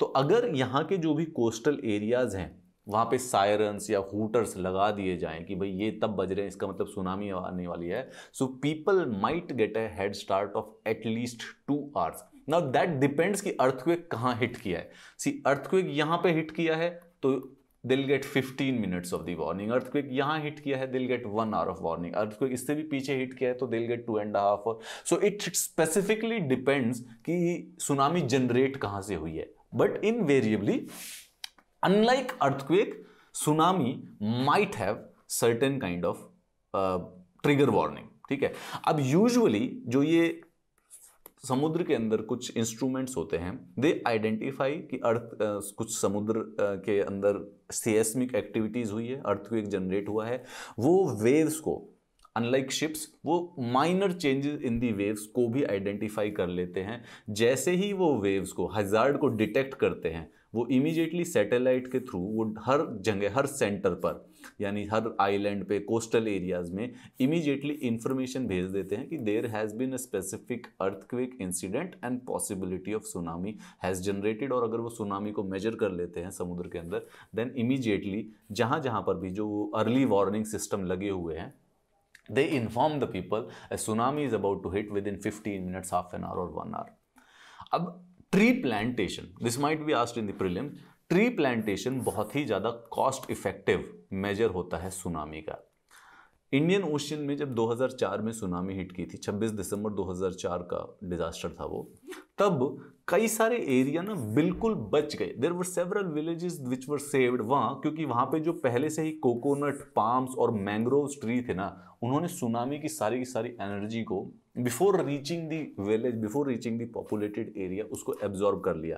तो अगर यहाँ के जो भी कोस्टल एरियाज हैं वहाँ पे सायरन्स या हूटर्स लगा दिए जाएं कि भाई ये तब बज रहे हैं इसका मतलब सुनामी आने वाली है so people might get a head start of at least two hours now that depends कि अर्थक्वेक कहाँ हिट किया है सी अर्थक्वेक यहाँ पे हिट किया है तो they'll get 15 minutes of the warning earthquake यहाँ हिट किया है they'll get one hour of warning earthquake इससे भी पीछे हिट किया है तो they'll get two and half so it specifically depends कि सुनामी जनरेट कहाँ से हुई है but invariably unlike earthquake tsunami might have certain kind of trigger warning ठीक है अब यूजुअली जो ये समुद्र के अंदर कुछ इंस्ट्रूमेंट्स होते हैं दे आइडेंटिफाई कि अर्थ कुछ समुद्र के अंदर सीएसमिक एक्टिविटीज़ हुई है अर्थ को जनरेट हुआ है वो वेव्स को अनलाइक शिप्स वो minor changes in the waves को भी आइडेंटिफाई कर लेते हैं जैसे ही वो वेव्स को हजार्ड को डिटेक्ट करते हैं वो इमीजिएटली सैटेलाइट के थ्रू वो हर जगह हर सेंटर पर यानी हर आइलैंड पे कोस्टल एरियाज़ में इमीजिएटली इंफॉर्मेशन भेज देते हैं कि there has been a specific earthquake incident and possibility of tsunami has generated और अगर वो सुनामी को मेजर कर लेते हैं समुद्र के अंदर देन इमीजिएटली जहाँ जहाँ पर भी जो अर्ली वार्निंग सिस्टम लगे हुए हैं inform the people a tsunami is about to hit within fifteen minutes half an hour और वन आवर अब tree plantation this might be asked in the prelim tree plantation बहुत ही ज़्यादा cost effective major होता है tsunami का Indian ocean में जब 2004 में सुनामी हिट की थी 26 दिसंबर 2004 का डिजास्टर था वो तब कई सारे एरिया ना बिल्कुल बच गए there were several villages which were saved वहाँ क्योंकि वहाँ पे जो पहले से ही कोकोनट पाम्स और मैंग्रोव ट्री थे ना उन्होंने सुनामी की सारी की सारी एनर्जी को before reaching the village before reaching the populated area उसको एब्जॉर्ब कर लिया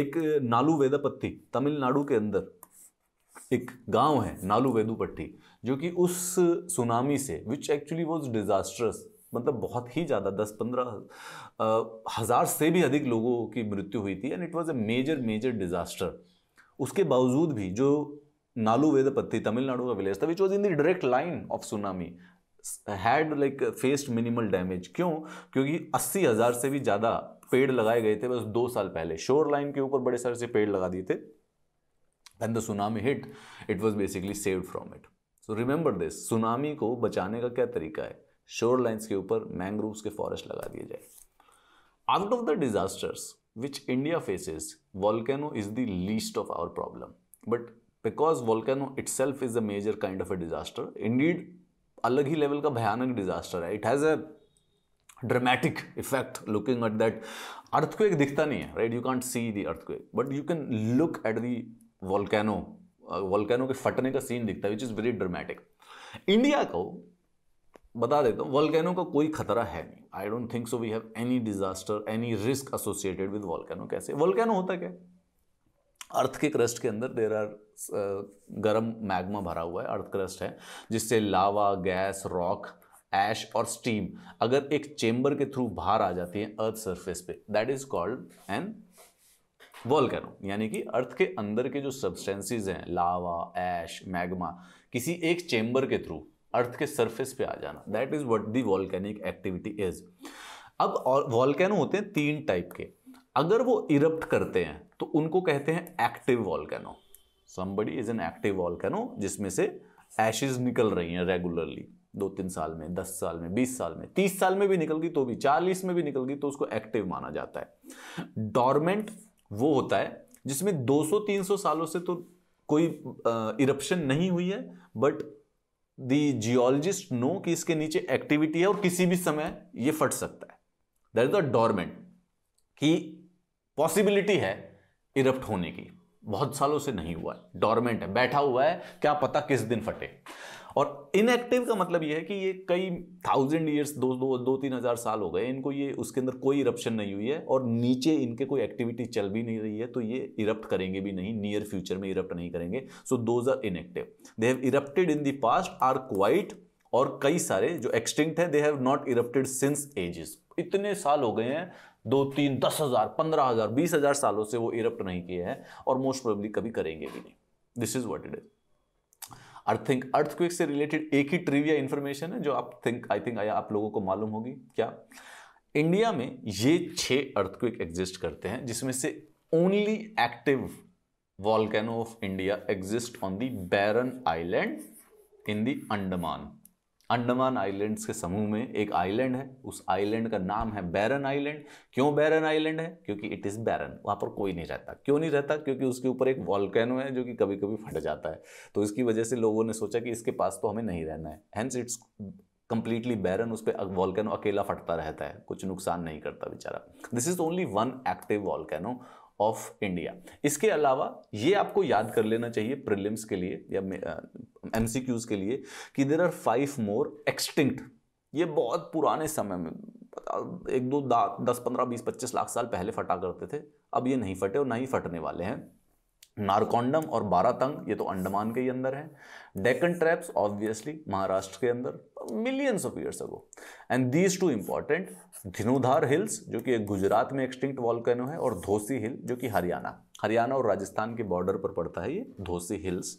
एक uh, नालू वेदापत्ती तमिलनाडु के अंदर एक गांव है नालू वेदुपट्टी जो कि उस सुनामी uh, से विच एक्चुअली वॉज डिजास्टरस मतलब बहुत ही ज़्यादा दस पंद्रह uh, हज़ार से भी अधिक लोगों की मृत्यु हुई थी and it was a major major disaster उसके बावजूद भी जो नालू वेदपत्ती तमिलनाडु का विलेज था which was in the direct line of tsunami had like faced minimal damage क्यों क्योंकि अस्सी हज़ार से भी ज़्यादा पेड़ लगाए गए थे बस दो साल पहले शोर लाइन के ऊपर बड़े सारे से पेड़ लगा दिए थे and the tsunami hit it was basically saved from it so remember this tsunami को बचाने का क्या तरीका है शोर लाइन्स के ऊपर मैंग्रोव्स के फॉरेस्ट लगा दिए जाए out of the disasters which India faces volcano is the least of our problem but volcano itself is a major kind of a disaster indeed अलग ही लेवल का भयानक डिजास्टर है it has a dramatic effect looking at that earth को एक दिखता नहीं है right you can't see the earth को एक but you can look at the volcano volcano के फटने का सीन दिखता है which is very dramatic India को बता देता हूँ वॉल्केनो का कोई खतरा है नहीं I don't think so we have any disaster any risk associated with volcano कैसे वॉल्केनो होता क्या अर्थ के क्रस्ट के अंदर देर आर गर्म मैग्मा भरा हुआ है अर्थ क्रस्ट है जिससे लावा गैस रॉक एश और स्टीम अगर एक चेम्बर के थ्रू बाहर आ जाती है अर्थ सरफेस पे that is called an volcano यानी कि अर्थ के अंदर के जो सब्सटेंसेस हैं लावा एश मैग्मा किसी एक चेंबर के थ्रू अर्थ के सरफेस पे आ जाना that is what the volcanic activity is अब वॉल्केनो होते हैं तीन टाइप के अगर वो इरप्ट करते हैं तो उनको कहते हैं active volcano somebody is an active volcano जिसमें से एशेज निकल रही हैं रेगुलरली दो तीन साल में दस साल में बीस साल में तीस साल में भी निकल गई तो भी चालीस में भी निकल गई तो उसको एक्टिव माना जाता है डॉर्मेंट वो होता है जिसमें 200-300 सालों से तो कोई इरप्शन नहीं हुई है बट दी जियोलॉजिस्ट नो कि इसके नीचे एक्टिविटी है और किसी भी समय ये फट सकता है दैट इज द डॉर्मेंट की पॉसिबिलिटी है इरप्ट होने की बहुत सालों से नहीं हुआ है डॉर्मेंट है बैठा हुआ है क्या पता किस दिन फटे और इनएक्टिव का मतलब यह है कि ये कई थाउजेंड ईयर्स दो दो दो तीन हज़ार साल हो गए इनको ये उसके अंदर कोई इरप्शन नहीं हुई है और नीचे इनके कोई एक्टिविटी चल भी नहीं रही है तो ये इरप्ट करेंगे भी नहीं नियर फ्यूचर में इरप्ट नहीं करेंगे so those are inactive they have erupted in the past are quite और कई सारे जो एक्सटिंक्ट है they have not erupted since ages इतने साल हो गए हैं दो तीन दस हजार पंद्रह हजार बीस हजार सालों से वो इरप्ट नहीं किए हैं और मोस्ट प्रोबेबली कभी करेंगे भी नहीं this is what it is earth think earthquake से रिलेटेड एक ही ट्रिविया इन्फॉर्मेशन है जो आप थिंक आई थिंक आया आप लोगों को मालूम होगी क्या इंडिया में ये छह अर्थक्विक एग्जिस्ट करते हैं जिसमें से only active volcano of India exist on the Barren island in the Andaman Andaman islands के समूह में एक आइलैंड है उस आइलैंड का नाम है बैरन आइलैंड क्यों बैरन आइलैंड है क्योंकि इट इज़ बैरन वहाँ पर कोई नहीं रहता क्यों नहीं रहता क्योंकि उसके ऊपर एक वॉलकैनो है जो कि कभी कभी फट जाता है तो इसकी वजह से लोगों ने सोचा कि इसके पास तो हमें नहीं रहना है हैंस इट्स कंप्लीटली बैरन उस पर वॉलकैनो अकेला फटता रहता है कुछ नुकसान नहीं करता बेचारा this is only one active volcano of India इसके अलावा ये आपको याद कर लेना चाहिए प्रिलिम्स के लिए या एम के लिए कि there are five more extinct ये बहुत पुराने समय में एक दो दस पंद्रह बीस पच्चीस लाख साल पहले फटा करते थे अब ये नहीं फटे और ना ही फटने वाले हैं नारकोंडम और बारातंग ये तो अंडमान के ही अंदर है डेकन ट्रैप्स ऑब्वियसली महाराष्ट्र के अंदर millions of years ago and these two important Dhinodhar hills जो कि एक गुजरात में एक्सटिंक्ट वॉल्केनो है और धोसी हिल जो कि हरियाणा हरियाणा और राजस्थान के बॉर्डर पर पड़ता है ये धोसी हिल्स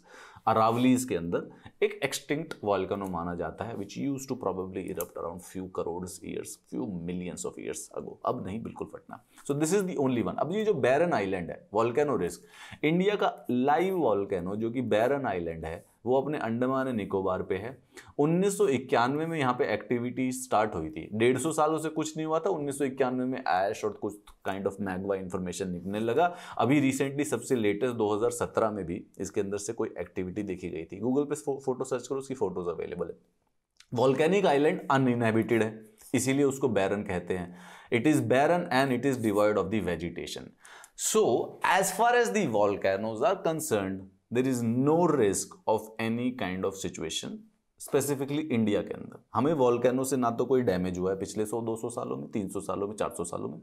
अरावलीज के अंदर एक एक्सटिंक्ट वॉल्कनो माना जाता है which use to probably erupt around few crore years few millions of years ago अब नहीं बिल्कुल फटना so this is the only one अब ये जो बैरन आइलैंड है वॉल्केनो रिस्क इंडिया का लाइव वॉल्केनो जो कि बैरन आइलैंड है वो अपने अंडमान निकोबार पे है 1991 में यहाँ पे एक्टिविटी स्टार्ट हुई थी 150 सालों से कुछ नहीं हुआ था 1991 में ऐश और कुछ काइंड ऑफ मैगवा इन्फॉर्मेशन निकलने लगा अभी रिसेंटली सबसे लेटेस्ट 2017 में भी इसके अंदर से कोई एक्टिविटी देखी गई थी गूगल पे फोटो सर्च करो उसकी फोटोज अवेलेबल है वॉल्केनिक आइलैंड अनइनहेबिटेड है इसीलिए उसको बैरन कहते हैं it is barren and it is devoid of the vegetation so as far as the volcanoes are concern there is no risk of any kind of situation specifically India के अंदर हमें volcano से ना तो कोई damage हुआ है पिछले 100 200 सालों में 300 सालों में 400 सालों में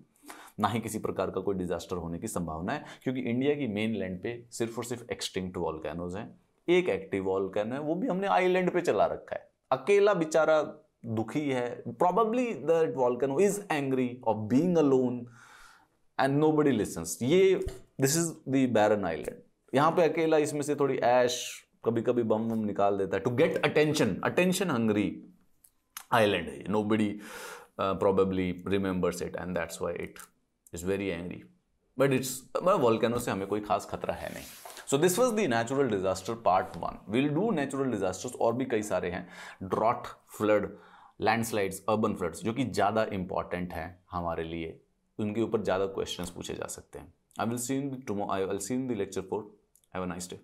ना ही किसी प्रकार का कोई डिजास्टर होने की संभावना है क्योंकि इंडिया की मेन लैंड पे सिर्फ और सिर्फ एक्सटिंक्ट वॉलकैनोज हैं एक एक्टिव वॉलकैनो है वो भी हमने आईलैंड पे चला रखा है अकेला बेचारा दुखी है probably that volcano is angry of being alone and nobody listen ये this is the Barren Island यहाँ पे अकेला इसमें से थोड़ी ऐश कभी कभी बम बम निकाल देता है to get attention attention hungry island है nobody probably remembers it and that's why it is very angry but it's volcano से हमें कोई खास खतरा है नहीं so this was the natural disaster part one will do natural disasters और भी कई सारे हैं drought flood landslides urban floods जो कि ज़्यादा इंपॉर्टेंट हैं हमारे लिए उनके ऊपर ज़्यादा क्वेश्चन पूछे जा सकते हैं I will seen tomorrow I will seen the lecture for Have a nice day.